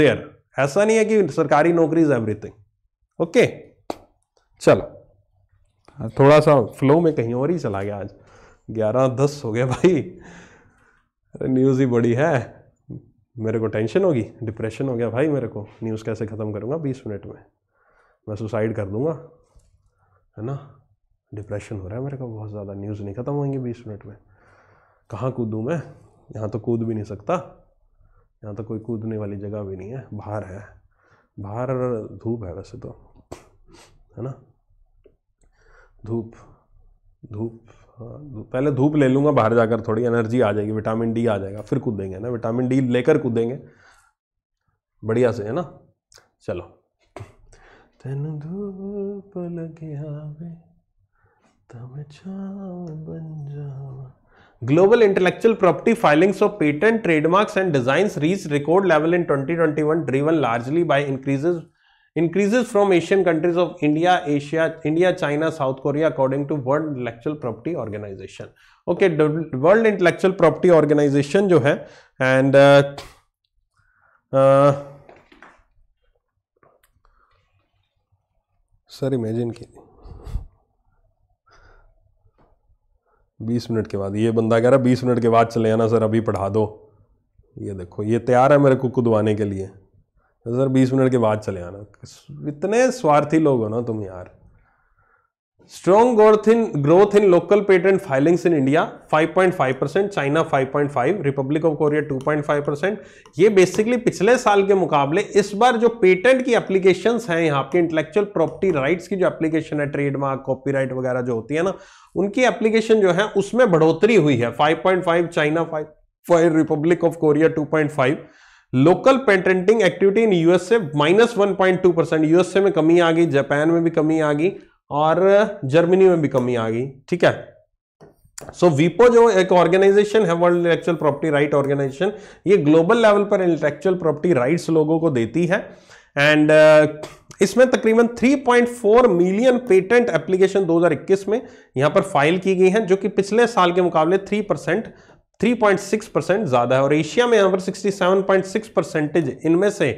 देयर ऐसा नहीं है कि सरकारी नौकरी इज एवरीथिंग ओके चलो थोड़ा सा फ्लो में कहीं और ही चला गया आज ग्यारह दस हो गया भाई अरे न्यूज़ ही बड़ी है मेरे को टेंशन होगी डिप्रेशन हो गया भाई मेरे को न्यूज़ कैसे ख़त्म करूँगा बीस मिनट में मैं सुसाइड कर दूँगा है ना डिप्रेशन हो रहा है मेरे को बहुत ज़्यादा न्यूज़ नहीं ख़त्म होंगी बीस मिनट में कहाँ कूदूँ मैं यहाँ तो कूद भी नहीं सकता यहाँ तो कोई कूदने वाली जगह भी नहीं है बाहर है बाहर धूप है वैसे तो है ना धूप धूप हाँ, पहले धूप ले लूँगा बाहर जाकर थोड़ी एनर्जी आ जाएगी विटामिन डी आ जाएगा फिर कूदेंगे ना विटामिन डी लेकर कूदेंगे बढ़िया से है ना चलो तेन धूप लगे आवे बन जावा global intellectual property filings of patent trademarks and designs reach record level in 2021 driven largely by increases increases from Asian countries of India Asia India China South Korea according to world intellectual property organisation okay world intellectual property organisation जो है and sir imagine कीजिए बीस minute के बाद ये बंदा कह रहा है बीस मिनट के बाद चले आना सर अभी पढ़ा दो ये देखो ये तैयार है मेरे को कुदवाने के लिए सर बीस मिनट के बाद चले आना इतने स्वार्थी लोग हो ना तुम यार strong growth in growth in local patent filings in India 5.5 percent China 5.5 republic of Korea 2.5 percent ये बेसिकली पिछले साल के मुकाबले इस बार जो पेटेंट की एप्लीकेशंस हैं यहाँ पे इंटेलेक्चुअल प्रॉपर्टी राइट्स की जो एप्लीकेशन है ट्रेडमार्क कॉपीराइट वगैरह जो होती है ना उनकी एप्लीकेशन जो है उसमें बढ़ोतरी हुई है five China five republic of Korea two local patenting activity in USA minus one point two percent USA में कमी आ गई जापान में भी कमी आ गई और जर्मनी में भी कमी आ गई ठीक है सो so, वीपो जो एक ऑर्गेनाइजेशन है world intellectual property right organisation ये ग्लोबल लेवल पर इंटेलेक्चुअल प्रॉपर्टी राइट्स लोगों को देती है एंड uh, इसमें तकरीबन 3.4 मिलियन पेटेंट एप्लीकेशन 2021 में यहां पर फाइल की गई हैं जो कि पिछले साल के मुकाबले 3 परसेंट थ्री परसेंट ज्यादा है और एशिया में यहां पर सिक्सटी परसेंटेज इनमें से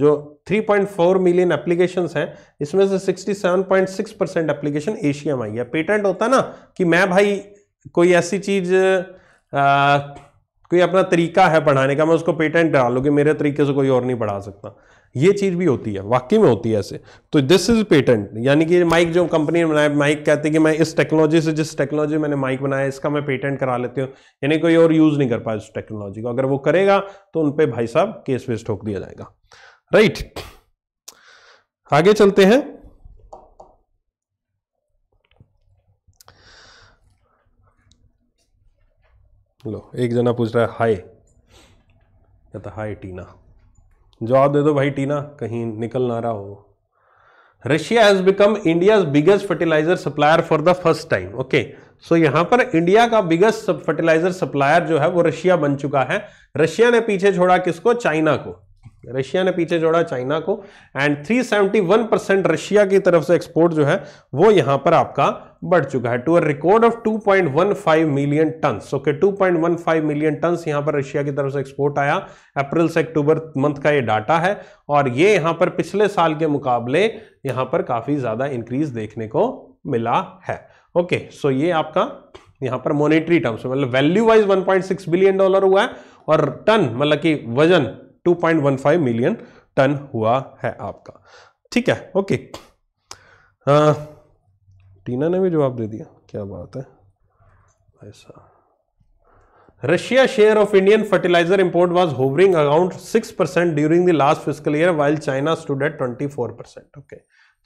जो 3.4 मिलियन एप्लीकेशन हैं इसमें से 67.6 परसेंट एप्लीकेशन एशिया में आई है पेटेंट होता ना कि मैं भाई कोई ऐसी चीज़ आ, कोई अपना तरीका है पढ़ाने का मैं उसको पेटेंट डाल लूँ कि मेरे तरीके से कोई और नहीं पढ़ा सकता ये चीज़ भी होती है वाकई में होती है ऐसे तो दिस इज़ पेटेंट यानी कि माइक जो कंपनी ने बनाया माइक कहते हैं कि मैं इस टेक्नोलॉजी से जिस टेक्नोलॉजी मैंने माइक बनाया इसका मैं पेटेंट करा लेती हूँ यानी कोई और यूज़ नहीं कर पाया उस टेक्नोलॉजी को अगर वो करेगा तो उन पर भाई साहब केस वेस्ट ठोक दिया जाएगा राइट right. आगे चलते हैं लो एक जना पूछ रहा है हाय कहता हाय टीना जवाब दे दो भाई टीना कहीं निकल ना रहा हो Russia has become India biggest fertiliser supplier for the first time okay so यहां पर इंडिया का बिगेस्ट फर्टिलाइजर सप्लायर जो है वो रशिया बन चुका है रशिया ने पीछे छोड़ा किसको चाइना को रशिया ने पीछे जोड़ा चाइना को एंड 371 परसेंट रशिया की तरफ से एक्सपोर्ट जो है वो यहां पर आपका बढ़ चुका है to a record of 2.15 million ton okay 2.15 million ton यहां पर रशिया की तरफ से एक्सपोर्ट आया अप्रैल से अक्टूबर मंथ का ये डाटा है और ये यहां पर पिछले साल के मुकाबले यहां पर काफी ज्यादा इंक्रीज देखने को मिला है ओके okay, सो so ये आपका यहां पर मोनिट्री टर्म्स मतलब वैल्यू वाइज 1.6 बिलियन डॉलर हुआ है और टन मतलब कि वजन 2.15 मिलियन टन हुआ है आपका ठीक है ओके आ, टीना ने भी जवाब दे दिया क्या बात है ऐसा Russia share of Indian fertiliser import was hovering around 6 percent during the last fiscal year while China stood at four percent okay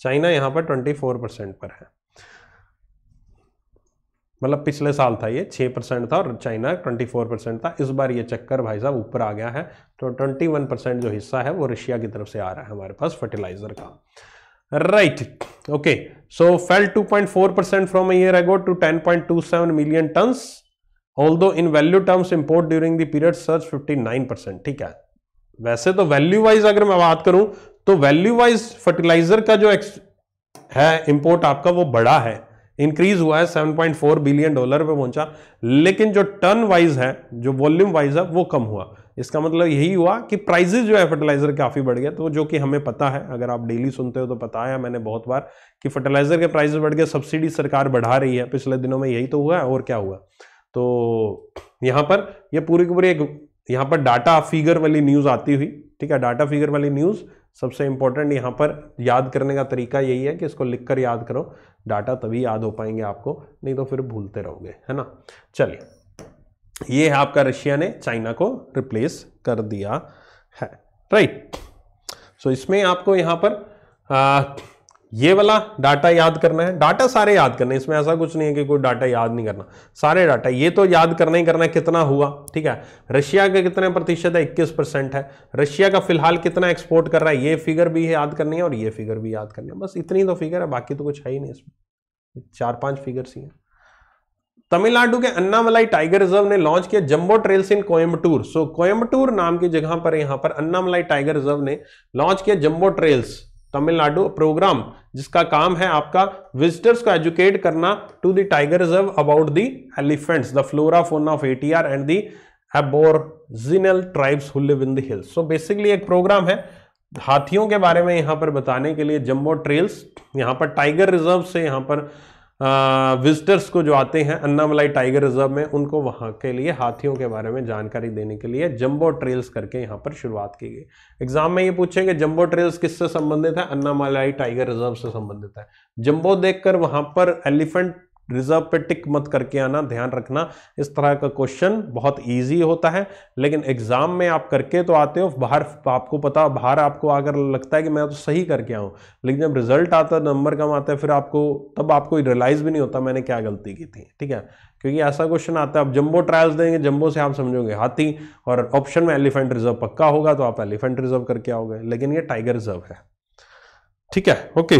China यहां पर ट्वेंटी फोर परसेंट पर है मतलब पिछले साल था ये छः परसेंट था और चाइना ट्वेंटी फोर परसेंट था इस बार ये चक्कर भाई साहब ऊपर आ गया है तो ट्वेंटी वन परसेंट जो हिस्सा है वो रशिया की तरफ से आ रहा है हमारे पास फर्टिलाइजर का right okay so fell 2.4 to ten point two seven million 10.27 million tons although in value terms import during the period surged 59 percent ठीक है वैसे तो वैल्यू वाइज अगर मैं बात करूं तो वैल्यू वाइज फर्टिलाइजर का जो है इम्पोर्ट आपका वो बड़ा है इंक्रीज हुआ है 7.4 बिलियन डॉलर पे पहुंचा लेकिन जो टर्न वाइज है जो वॉल्यूम वाइज है वो कम हुआ इसका मतलब यही हुआ कि प्राइजेज जो है फर्टिलाइजर काफ़ी बढ़ गए तो जो कि हमें पता है अगर आप डेली सुनते हो तो पता है मैंने बहुत बार कि फर्टिलाइजर के प्राइजेस बढ़ गए सब्सिडी सरकार बढ़ा रही है पिछले दिनों में यही तो हुआ है और क्या हुआ तो यहाँ पर यह पूरी की पूरी एक यहाँ पर डाटा फिगर वाली न्यूज़ आती हुई ठीक है डाटा फिगर वाली न्यूज़ सबसे इम्पोर्टेंट यहाँ पर याद करने का तरीका यही है कि इसको लिख कर याद करो डाटा तभी याद हो पाएंगे आपको नहीं तो फिर भूलते रहोगे है ना चलिए ये है आपका रशिया ने चाइना को रिप्लेस कर दिया है राइट सो so, इसमें आपको यहाँ पर आ, ये वाला डाटा याद करना है डाटा सारे याद करने इसमें ऐसा कुछ नहीं है कि कोई डाटा याद नहीं करना सारे डाटा ये तो याद करना ही करना कितना हुआ ठीक है रशिया का कितने प्रतिशत है इक्कीस परसेंट है रशिया का फिलहाल कितना एक्सपोर्ट कर रहा है ये फिगर भी याद करनी है और ये फिगर भी याद करनी है बस इतनी तो फिगर है बाकी तो कुछ है ही नहीं इसमें चार पांच फिगर्स ही हैं तमिलनाडु के अन्नामलाई टाइगर रिजर्व ने लॉन्च किया jumbo trails in Coimbatore so Coimbatore नाम की जगह पर यहां पर अन्नामलाई टाइगर रिजर्व ने लॉन्च किया जंबो ट्रेल्स तमिलनाडु प्रोग्राम जिसका काम है आपका विजिटर्स को एजुकेट करना to the tiger reserve about the elephants the flora fauna of ATR and the aboriginal tribes who live in the hills so basically एक programme है हाथियों के बारे में यहाँ पर बताने के लिए जम्बो ट्रेल्स यहाँ पर टाइगर रिजर्व से यहाँ पर विजिटर्स को जो आते हैं अन्नामलाई टाइगर रिजर्व में उनको वहाँ के लिए हाथियों के बारे में जानकारी देने के लिए जंबो ट्रेल्स करके यहाँ पर शुरुआत की गई एग्जाम में ये पूछेंगे जंबो ट्रेल्स किससे संबंधित है अन्नामलाई टाइगर रिजर्व से संबंधित है जंबो देखकर वहाँ पर एलिफेंट रिजर्व पे टिक मत करके आना ध्यान रखना इस तरह का क्वेश्चन बहुत इजी होता है लेकिन एग्ज़ाम में आप करके तो आते हो बाहर आपको पता बाहर आपको आकर लगता है कि मैं तो सही करके आऊँ लेकिन जब रिजल्ट आता है नंबर कम आता है फिर आपको तब आपको रियलाइज़ भी नहीं होता मैंने क्या गलती की थी ठीक है क्योंकि ऐसा क्वेश्चन आता है आप जम्बो ट्रायल्स देंगे जम्बो से आप समझोगे हाथी और ऑप्शन में एलिफेंट रिजर्व पक्का होगा तो आप एलिफेंट रिजर्व करके आओगे लेकिन ये टाइगर रिजर्व है ठीक है ओके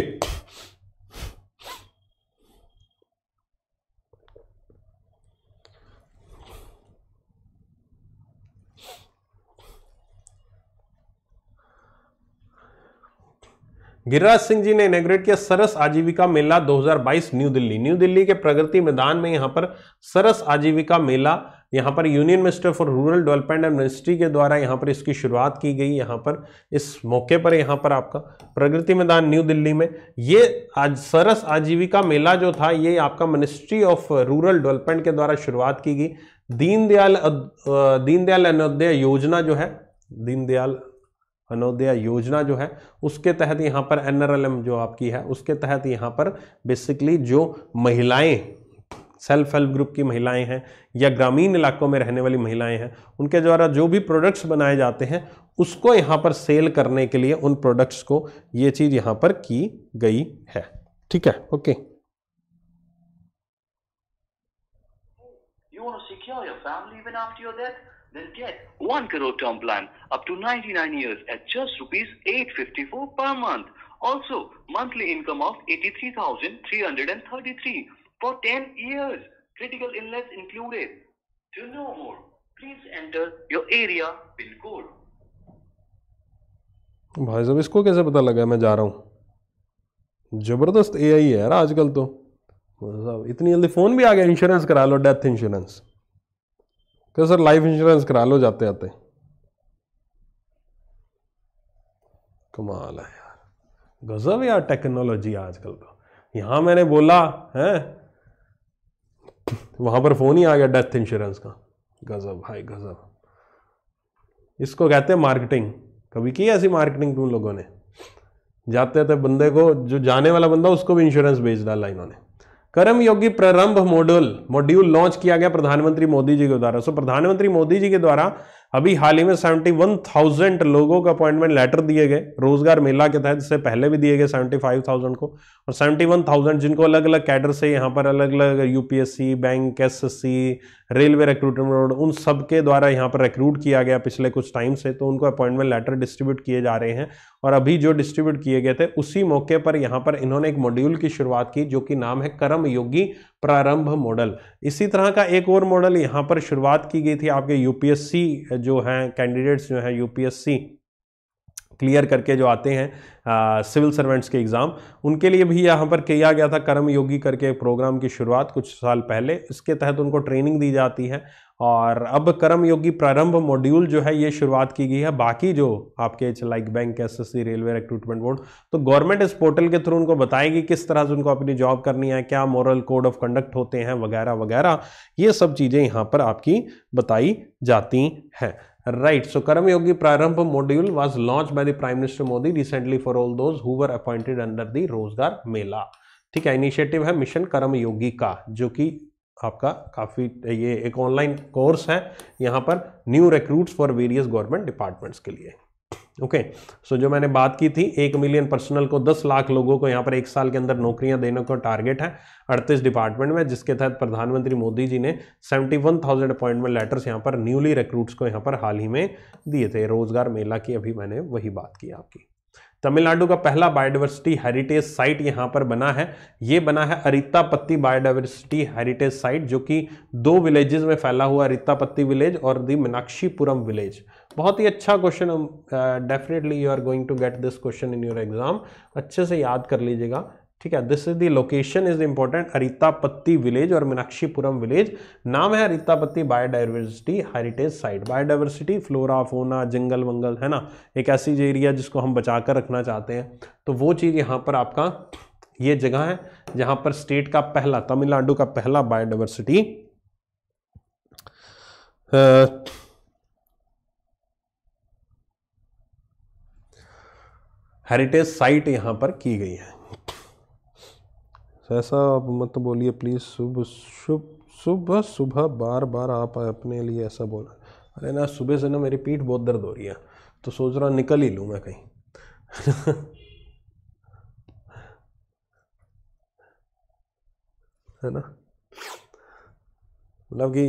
गिरिराज सिंह जी ने इनग्रेट किया सरस आजीविका मेला 2022 न्यू दिल्ली न्यू दिल्ली के प्रगति मैदान में यहाँ पर सरस आजीविका मेला यहाँ पर union minister for rural development and ministry के द्वारा यहाँ पर इसकी शुरुआत की गई यहाँ पर इस मौके पर यहाँ पर आपका प्रगति मैदान न्यू दिल्ली में ये आज सरस आजीविका मेला जो था ये आपका मिनिस्ट्री ऑफ रूरल डेवलपमेंट के द्वारा शुरुआत की गई दीनदयाल दीनदयाल अनोदय योजना जो है दीनदयाल अनोदया योजना जो है उसके तहत यहाँ पर एन जो आपकी है उसके तहत यहाँ पर बेसिकली जो महिलाएं सेल्फ हेल्प ग्रुप की महिलाएं हैं या ग्रामीण इलाकों में रहने वाली महिलाएं हैं उनके द्वारा जो भी प्रोडक्ट्स बनाए जाते हैं उसको यहाँ पर सेल करने के लिए उन प्रोडक्ट्स को ये चीज़ यहाँ पर की गई है ठीक है okay You want to secure your family even after your death? Then get 1 crore term plan up to 99 years at just rupees 854 per month. Also, monthly income of 83,333 for 10 years. Critical illness included. To know more, please enter your area pin code. भाई साहब इसको कैसे पता लगा मैं जा रहा हूँ ज़बरदस्त ए आई है यार आजकल तो भाई साहब इतनी जल्दी फ़ोन भी आ गया इंश्योरेंस करा लो डेथ इंश्योरेंस तो सर लाइफ इंश्योरेंस करा लो जाते आते कमाल है यार गजब यार टेक्नोलॉजी आजकल तो यहां मैंने बोला है वहां पर फ़ोन ही आ गया डेथ इंश्योरेंस का गजब भाई गजब इसको कहते हैं मार्केटिंग कभी की ऐसी मार्केटिंग तुम लोगों ने जाते थे बंदे को जो जाने वाला बंदा उसको भी इंश्योरेंस बेच डाला इन्होंने कर्मयोगी प्रारंभ मॉड्यूल मॉड्यूल लॉन्च किया गया प्रधानमंत्री मोदी जी के द्वारा सो प्रधानमंत्री मोदी जी के द्वारा अभी हाल ही में 71,000 लोगों का अपॉइंटमेंट लेटर दिए गए रोजगार मेला के तहत से पहले भी दिए गए 75,000 को और 71,000 जिनको अलग अलग कैडर से यहाँ पर अलग अलग UPSC bank SSC railway recruitment board उन सब के द्वारा यहाँ पर रिक्रूट किया गया पिछले कुछ टाइम से तो उनको अपॉइंटमेंट लेटर डिस्ट्रीब्यूट किए जा रहे हैं और अभी जो डिस्ट्रीब्यूट किए गए थे उसी मौके पर यहाँ पर इन्होंने एक मॉड्यूल की शुरुआत की जो कि नाम है कर्म योगी प्रारंभ मॉडल इसी तरह का एक और मॉडल यहाँ पर शुरुआत की गई थी आपके यूपीएससी जो हैं कैंडिडेट्स जो हैं यूपीएससी क्लियर करके जो आते हैं सिविल सर्वेंट्स के एग्ज़ाम उनके लिए भी यहाँ पर किया गया था कर्म योगी करके प्रोग्राम की शुरुआत कुछ साल पहले इसके तहत उनको ट्रेनिंग दी जाती है और अब कर्म योगी प्रारंभ मॉड्यूल जो है ये शुरुआत की गई है बाकी जो आपके लाइक बैंक एस रेलवे रिक्रूटमेंट बोर्ड तो गवर्नमेंट इस पोर्टल के थ्रू उनको बताएगी किस तरह से उनको अपनी जॉब करनी है क्या मॉरल कोड ऑफ कंडक्ट होते हैं वगैरह वगैरह ये सब चीज़ें यहाँ पर आपकी बताई जाती हैं right so Karmayogi Prarambh module was launch by the prime minister Modi recently for all those who are appointed under the Rozgar Mela ठीक है इनिशिएटिव है मिशन कर्मयोगी का जो कि आपका काफ़ी ये एक ऑनलाइन कोर्स है यहाँ पर new recruits for various government departments के लिए ओके okay. सो so, जो मैंने बात की थी एक मिलियन पर्सनल को दस लाख लोगों को यहाँ पर एक साल के अंदर नौकरियां देने का टारगेट है अड़तीस डिपार्टमेंट में जिसके तहत प्रधानमंत्री मोदी जी ने seventy one thousand appointment letters यहाँ पर न्यूली रिक्रूट्स को यहाँ पर हाल ही में दिए थे रोजगार मेला की अभी मैंने वही बात की आपकी तमिलनाडु का पहला बायोडाइवर्सिटी हेरिटेज साइट यहाँ पर बना है ये बना है अरितापत्ती बायोडाइवर्सिटी हेरिटेज साइट जो कि दो विलेजेस में फैला हुआ अरितापत्ती विलेज और दी मीनाक्षीपुरम विलेज बहुत ही अच्छा question definitely you are going to get this question in your exam अच्छे से याद कर लीजिएगा ठीक है this is the location is important Arittapatti village और मीनाक्षीपुरम विलेज नाम है Arittapatti biodiversity heritage site biodiversity flora fauna जंगल वंगल है ना एक ऐसी एरिया जिसको हम बचा कर रखना चाहते हैं तो वो चीज़ यहाँ पर आपका ये जगह है जहां पर स्टेट का पहला तमिलनाडु का पहला बायोडाइवर्सिटी हेरिटेज साइट यहाँ पर की गई है ऐसा आप मत बोलिए प्लीज़ सुबह शुभ सुबह सुबह बार बार आप अपने लिए ऐसा बोल रहे अरे ना सुबह से ना मेरी पीठ बहुत दर्द हो रही है तो सोच रहा निकल ही लूँ मैं कहीं है ना मतलब कि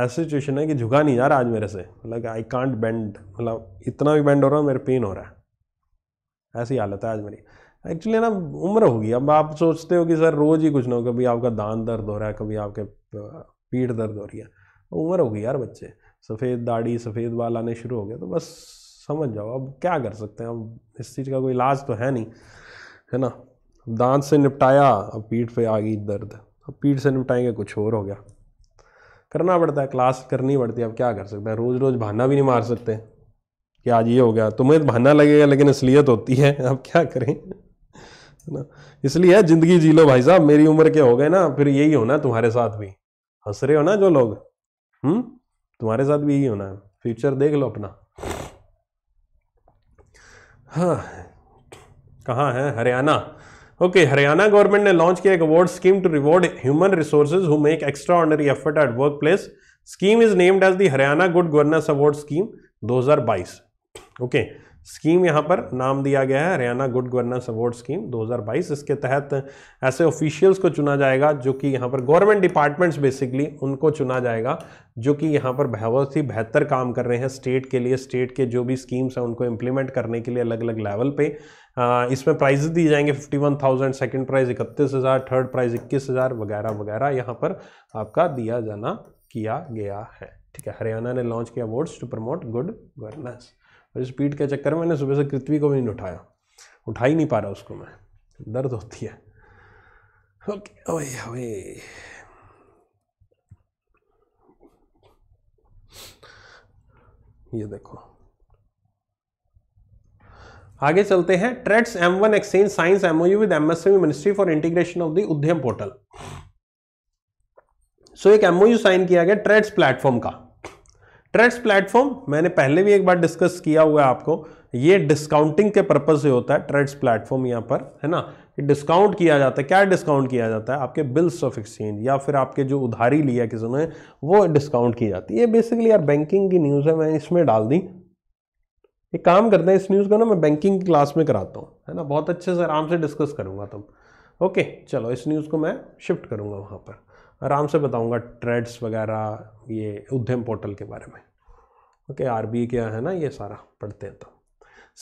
ऐसी सिचुएशन है कि झुका नहीं जा रहा आज मेरे से मतलब आई कांट बेंड मतलब इतना भी बेंड हो रहा है मेरे पेन हो रहा है ऐसी हालत है आज मेरी एक्चुअली ना उम्र होगी अब आप सोचते हो कि सर रोज़ ही कुछ ना हो कभी आपका दांत दर्द हो रहा है कभी आपके पीठ दर्द हो रही है उम्र होगी यार बच्चे सफ़ेद दाढ़ी सफ़ेद बाल आने शुरू हो गए तो बस समझ जाओ अब क्या कर सकते हैं अब इस चीज़ का कोई इलाज तो है नहीं है ना दांत से निपटाया अब पीठ पे आ गई दर्द अब पीठ से निपटाएंगे कुछ और हो गया करना पड़ता है क्लास करनी पड़ती है अब क्या कर सकते हैं रोज़ रोज़ बहाना भी नहीं मार सकते कि आज ये हो गया तुम्हें तो बहाना लगेगा लेकिन असलियत होती है अब क्या करें ना इसलिए ज़िंदगी जी लो भाई साहब मेरी उम्र के हो गए ना फिर यही होना तुम्हारे साथ भी हंस रहे हो ना जो लोग हम्म तुम्हारे साथ भी यही होना है फ्यूचर देख लो अपना हाँ कहाँ है हरियाणा ओके हरियाणा गवर्नमेंट ने लॉन्च किया एक award scheme to reward human resources who make extraordinary effort at work place scheme is named as the Haryana good governance award scheme 2022 okay scheme यहाँ पर नाम दिया गया है Haryana good governance award scheme 2022 इसके तहत ऐसे ऑफिशियल्स को चुना जाएगा जो कि यहाँ पर गवर्नमेंट डिपार्टमेंट्स बेसिकली उनको चुना जाएगा जो कि यहाँ पर बहुत ही बेहतर काम कर रहे हैं स्टेट के लिए स्टेट के जो भी स्कीम्स हैं उनको इम्प्लीमेंट करने के लिए अलग अलग लेवल पर इसमें प्राइजेस दिए जाएंगे fifty one thousand second prize इकतीस हज़ार थर्ड प्राइज़ इक्कीस हज़ार वगैरह वगैरह यहाँ पर आपका दिया जाना किया गया है ठीक है हरियाणा ने लॉन्च किया awards to promote good governance और स्पीड के चक्कर में मैंने सुबह से पृथ्वी को भी नहीं उठाया उठा ही नहीं पा रहा उसको मैं दर्द होती है ओके ओए ओए ये देखो आगे चलते हैं TReDS M one exchange signs MoU with MSME ministry for integration of the Udyam portal so एक एमओयू साइन किया गया ट्रेड्स प्लेटफॉर्म का ट्रेड्स प्लेटफॉर्म मैंने पहले भी एक बार डिस्कस किया हुआ है आपको ये डिस्काउंटिंग के पर्पज से होता है ट्रेड्स प्लेटफॉर्म यहाँ पर है ना डिस्काउंट किया जाता है क्या डिस्काउंट किया जाता है आपके बिल्स ऑफ एक्सचेंज या फिर आपके जो उधारी लिया किसी ने वो डिस्काउंट की जाती है ये बेसिकली यार बैंकिंग की न्यूज़ है मैं इसमें डाल दी एक काम करते हैं इस न्यूज़ को ना मैं बैंकिंग की क्लास में कराता हूँ है ना बहुत अच्छे से आराम से डिस्कस करूँगा तुम ओके चलो इस न्यूज़ को मैं शिफ्ट करूँगा वहाँ पर आराम से बताऊंगा ट्रेड्स वगैरह ये उद्यम पोर्टल के बारे में ओके आर बी क्या है ना ये सारा पढ़ते हैं तो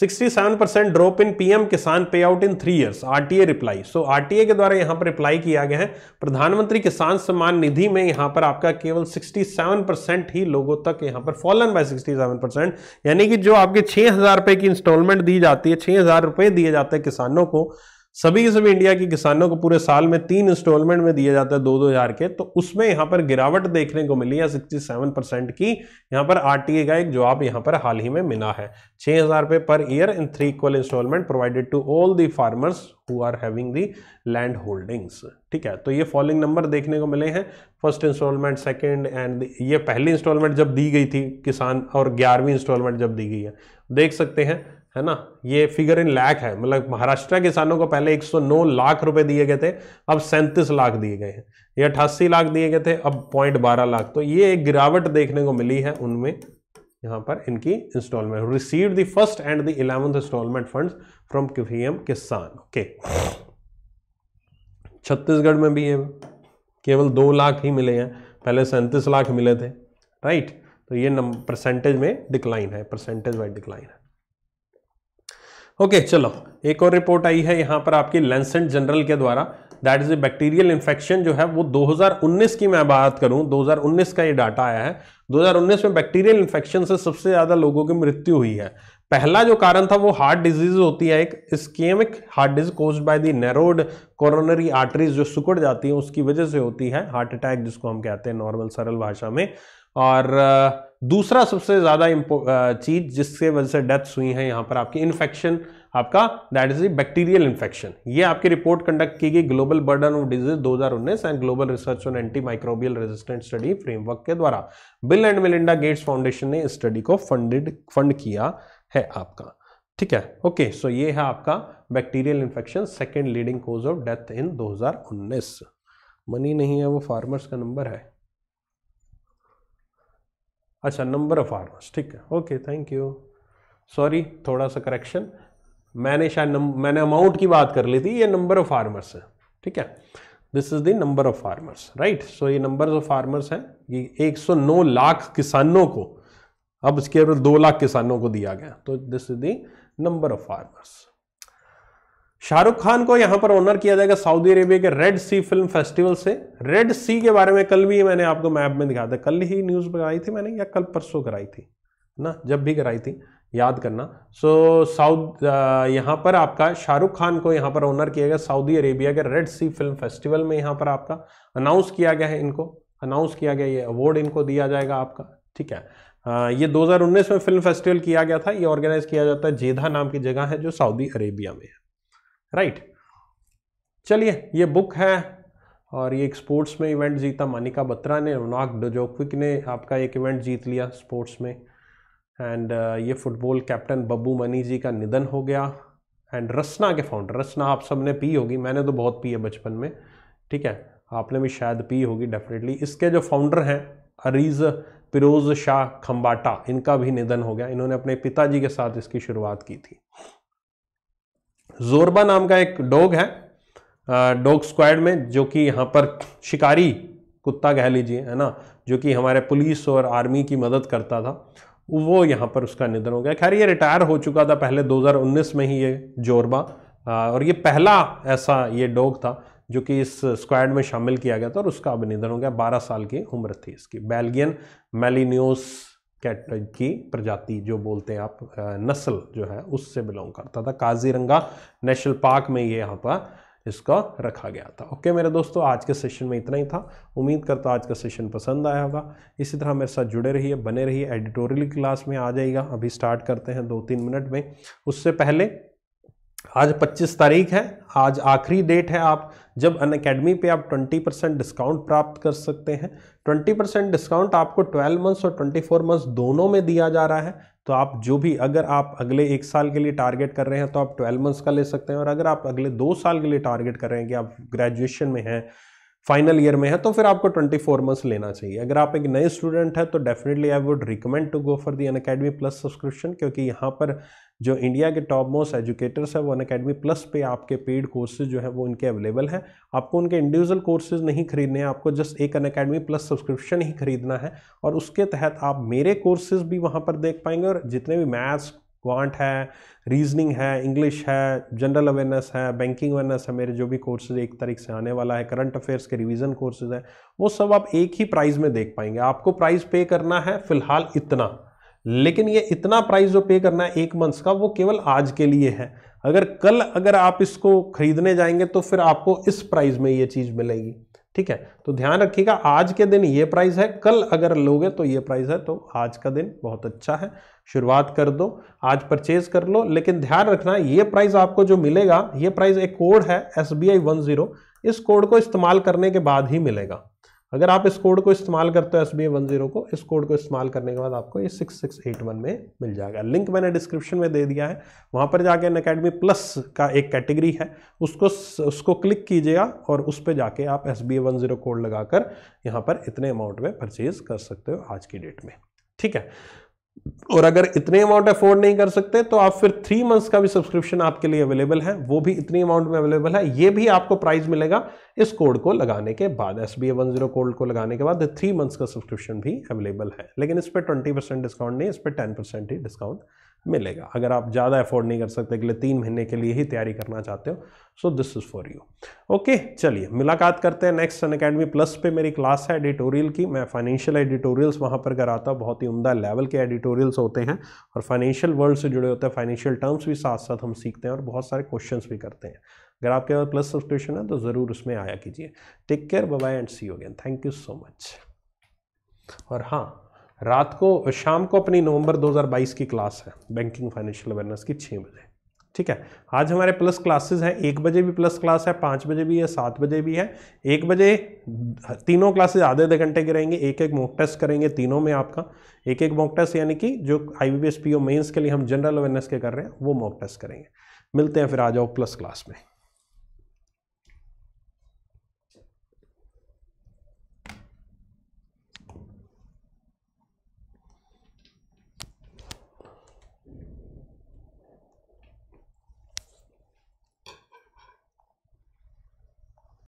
67 percent drop in PM Kisan payout in three years RTA reply so RTA के द्वारा यहां पर रिप्लाई किया गया है प्रधानमंत्री किसान सम्मान निधि में यहां पर आपका केवल 67 परसेंट ही लोगों तक यहां पर फॉलन बाय 67 परसेंट यानी कि जो आपके छह हजार रुपए की इंस्टॉलमेंट दी जाती है छह हजार रुपए दिए जाते हैं किसानों को सभी के सभी इंडिया के किसानों को पूरे साल में तीन इंस्टॉलमेंट में दिया जाता है दो दो हजार के तो उसमें यहां पर गिरावट देखने को मिली है सिक्सटी सेवन परसेंट की यहां पर आरटीए का एक जवाब यहां पर हाल ही में मिला है छह हजार रुपये per year in three equal instalment provided to all the farmers who are having the land holdings ठीक है तो ये फॉलोइंग नंबर देखने को मिले हैं फर्स्ट इंस्टॉलमेंट सेकेंड एंड ये पहली इंस्टॉलमेंट जब दी गई थी किसान और ग्यारहवीं इंस्टॉलमेंट जब दी गई है देख सकते हैं है ना ये फिगर इन लैक है मतलब महाराष्ट्र किसानों को पहले 109 लाख रुपए दिए गए थे अब सैंतीस लाख दिए गए हैं ये अट्ठासी लाख दिए गए थे अब पॉइंट बारह लाख तो ये एक गिरावट देखने को मिली है उनमें यहाँ पर इनकी instalment receive the first and the eleventh instalment fund from PM Kisan okay Chhattisgarh में भी ये केवल दो लाख ही मिले हैं पहले सैंतीस लाख मिले थे राइट तो ये परसेंटेज में डिक्लाइन है परसेंटेज वाइज डिक्लाइन है ओके चलो एक और रिपोर्ट आई है यहाँ पर आपकी लेंसेंट जनरल के द्वारा that is a bacterial infection जो है वो 2019 की मैं बात करूं 2019 का ये डाटा आया है 2019 में बैक्टीरियल इन्फेक्शन से सबसे ज़्यादा लोगों की मृत्यु हुई है पहला जो कारण था वो हार्ट डिजीज होती है एक ischaemic heart disease cause by the narrowed coronary arteries जो सुकड़ जाती हैं उसकी वजह से होती है हार्ट अटैक जिसको हम कहते हैं नॉर्मल सरल भाषा में और दूसरा सबसे ज़्यादा चीज जिसके वजह से डेथ्स हुई हैं यहां पर आपकी इन्फेक्शन आपका दैट इज बैक्टीरियल इन्फेक्शन ये आपकी रिपोर्ट कंडक्ट की गई global burden of disease 2019 and global research on anti microbial resistant study framework के द्वारा Bill and Melinda Gates foundation ने इस स्टडी को फंडेड फंड किया है आपका ठीक है ओके सो ये है आपका bacterial infection second leading cause of death in दो मनी नहीं है वो फार्मर्स का नंबर है अच्छा नंबर ऑफ फार्मर्स ठीक है ओके थैंक यू सॉरी थोड़ा सा करेक्शन मैंने शायद मैंने अमाउंट की बात कर ली थी ये नंबर ऑफ फार्मर्स है ठीक है this is the number of farmers right so ये नंबर ऑफ फार्मर्स हैं ये 109 लाख किसानों को अब केवल दो लाख किसानों को दिया गया तो this is the number of farmers Shah Rukh Khan को यहां पर ऑनर किया जाएगा सऊदी अरेबिया के रेड सी फिल्म फेस्टिवल से रेड सी के बारे में कल भी मैंने आपको मैप में दिखाया था कल ही न्यूज़ कराई थी मैंने या कल परसों कराई थी ना जब भी कराई थी याद करना सो so, साउथ यहाँ पर आपका शाहरुख खान को यहाँ पर ऑनर किया गया सऊदी अरेबिया के रेड सी फिल्म फेस्टिवल में यहाँ पर आपका अनाउंस किया गया है इनको अनाउंस किया गया ये अवार्ड इनको दिया जाएगा आपका ठीक है आ, ये 2019 में फिल्म फेस्टिवल किया गया था ये ऑर्गेनाइज किया जाता है जेधा नाम की जगह है जो सऊदी अरेबिया में है राइट चलिए ये बुक है और ये एक स्पोर्ट्स में इवेंट जीता मानिका बत्रा ने रोनाक डोजोक्विक ने आपका एक इवेंट जीत लिया स्पोर्ट्स में एंड ये फुटबॉल कैप्टन बब्बू मनी जी का निधन हो गया एंड रसना के फाउंडर रसना आप सब ने पी होगी मैंने तो बहुत पी है बचपन में ठीक है आपने भी शायद पी होगी डेफिनेटली इसके जो फाउंडर हैं अरीज़ पिरोज़ शाह खम्बाटा इनका भी निधन हो गया इन्होंने अपने पिताजी के साथ इसकी शुरुआत की थी जोरबा नाम का एक डॉग है डॉग स्क्वाड में जो कि यहाँ पर शिकारी कुत्ता कह लीजिए है ना जो कि हमारे पुलिस और आर्मी की मदद करता था वो यहाँ पर उसका निधन हो गया खैर ये रिटायर हो चुका था पहले 2019 में ही ये जोरबा और ये पहला ऐसा ये डॉग था जो कि इस स्क्वाड में शामिल किया गया था और उसका अब निधन हो गया बारह साल की उम्र थी इसकी बेल्गियन मेलिनियोस कैट की प्रजाति जो बोलते हैं आप नस्ल जो है उससे बिलोंग करता था काजीरंगा नेशनल पार्क में ये यहाँ पर इसका रखा गया था ओके मेरे दोस्तों आज के सेशन में इतना ही था उम्मीद करता आज का सेशन पसंद आया होगा इसी तरह मेरे साथ जुड़े रहिए बने रहिए एडिटोरियल क्लास में आ जाएगा अभी स्टार्ट करते हैं दो तीन मिनट में उससे पहले आज 25 तारीख है आज आखिरी डेट है आप जब अन अकेडमी पर आप 20 परसेंट डिस्काउंट प्राप्त कर सकते हैं 20 परसेंट डिस्काउंट आपको 12 मंथ्स और 24 मंथ्स दोनों में दिया जा रहा है तो आप जो भी अगर आप अगले एक साल के लिए टारगेट कर रहे हैं तो आप 12 मंथ्स का ले सकते हैं और अगर आप अगले दो साल के लिए टारगेट कर रहे हैं कि आप ग्रेजुएशन में हैं फाइनल ईयर में है तो फिर आपको 24 मंथ्स लेना चाहिए अगर आप एक नए स्टूडेंट हैं तो definitely I would recommend to go for the Unacademy plus subscription क्योंकि यहाँ पर जो इंडिया के टॉप मोस्ट एजुकेटर्स हैं वो अन अकेडमी प्लस पे आपके पेड कोर्सेज जो है वो इनके अवेलेबल हैं आपको उनके इंडिविजुअल कोर्सेज नहीं खरीदने हैं आपको जस्ट एक अन अकेडमी प्लस सब्सक्रिप्शन ही खरीदना है और उसके तहत आप मेरे कोर्सेज भी वहाँ पर देख पाएंगे और जितने भी मैथ्स क्वांट है रीजनिंग है इंग्लिश है जनरल अवेयरनेस है बैंकिंग अवेयरनेस है मेरे जो भी कोर्सेज एक तरीके से आने वाला है करंट अफेयर्स के रिवीजन कोर्सेज हैं वो सब आप एक ही प्राइस में देख पाएंगे आपको प्राइस पे करना है फिलहाल इतना लेकिन ये इतना प्राइस जो पे करना है एक मंथ का वो केवल आज के लिए है अगर कल अगर आप इसको खरीदने जाएंगे तो फिर आपको इस प्राइस में ये चीज़ मिलेगी ठीक है तो ध्यान रखिएगा आज के दिन ये प्राइस है कल अगर लोगे तो ये प्राइस है तो आज का दिन बहुत अच्छा है शुरुआत कर दो आज परचेज कर लो लेकिन ध्यान रखना ये प्राइस आपको जो मिलेगा ये प्राइस एक कोड है S B I one zero इस कोड को इस्तेमाल करने के बाद ही मिलेगा अगर आप इस कोड को इस्तेमाल करते हो एस बी वन जीरो को इस कोड को इस्तेमाल करने के बाद आपको ये सिक्स सिक्स एट वन में मिल जाएगा लिंक मैंने डिस्क्रिप्शन में दे दिया है वहाँ पर जाके अकेडमी प्लस का एक कैटेगरी है उसको उसको क्लिक कीजिएगा और उस पर जाके आप S B one zero code लगाकर यहाँ पर इतने अमाउंट में परचेज़ कर सकते हो आज की डेट में ठीक है और अगर इतने अमाउंट अफोर्ड नहीं कर सकते तो आप फिर थ्री मंथ्स का भी सब्सक्रिप्शन आपके लिए अवेलेबल है वो भी इतनी अमाउंट में अवेलेबल है ये भी आपको प्राइस मिलेगा इस कोड को लगाने के बाद S B one zero code को लगाने के बाद थ्री मंथ्स का सब्सक्रिप्शन भी अवेलेबल है लेकिन इस पर ट्वेंटी परसेंट डिस्काउंट नहीं इस पर टेन परसेंट ही डिस्काउंट मिलेगा अगर आप ज़्यादा अफोर्ड नहीं कर सकते अगले तीन महीने के लिए ही तैयारी करना चाहते हो so this is for you okay चलिए मुलाकात करते हैं नेक्स्ट सन अकेडमी प्लस पे मेरी क्लास है एडिटोरियल की मैं फाइनेंशियल एडिटोरियल्स वहाँ पर कराता हूँ बहुत ही उमदा लेवल के एडिटोरियल्स होते हैं और फाइनेंशियल वर्ल्ड से जुड़े होते हैं फाइनेंशियल टर्म्स भी साथ साथ हम सीखते हैं और बहुत सारे क्वेश्चन भी करते हैं अगर आपके पास प्लस सब्सक्रिप्शन है तो ज़रूर उसमें आया कीजिए take care bye and see you again thank you so much और हाँ रात को शाम को अपनी नवंबर 2022 की क्लास है बैंकिंग फाइनेंशियल अवेयरनेस की छः बजे ठीक है आज हमारे प्लस क्लासेस हैं एक बजे भी प्लस क्लास है पाँच बजे भी है सात बजे भी है एक बजे तीनों क्लासेस आधे आधे घंटे के रहेंगे एक एक मॉक टेस्ट करेंगे तीनों में आपका एक एक मॉक टेस्ट यानी कि जो I B P O mains के लिए हम जनरल अवेयरनेस के कर रहे हैं वो मॉक टेस्ट करेंगे मिलते हैं फिर आ जाओ प्लस क्लास में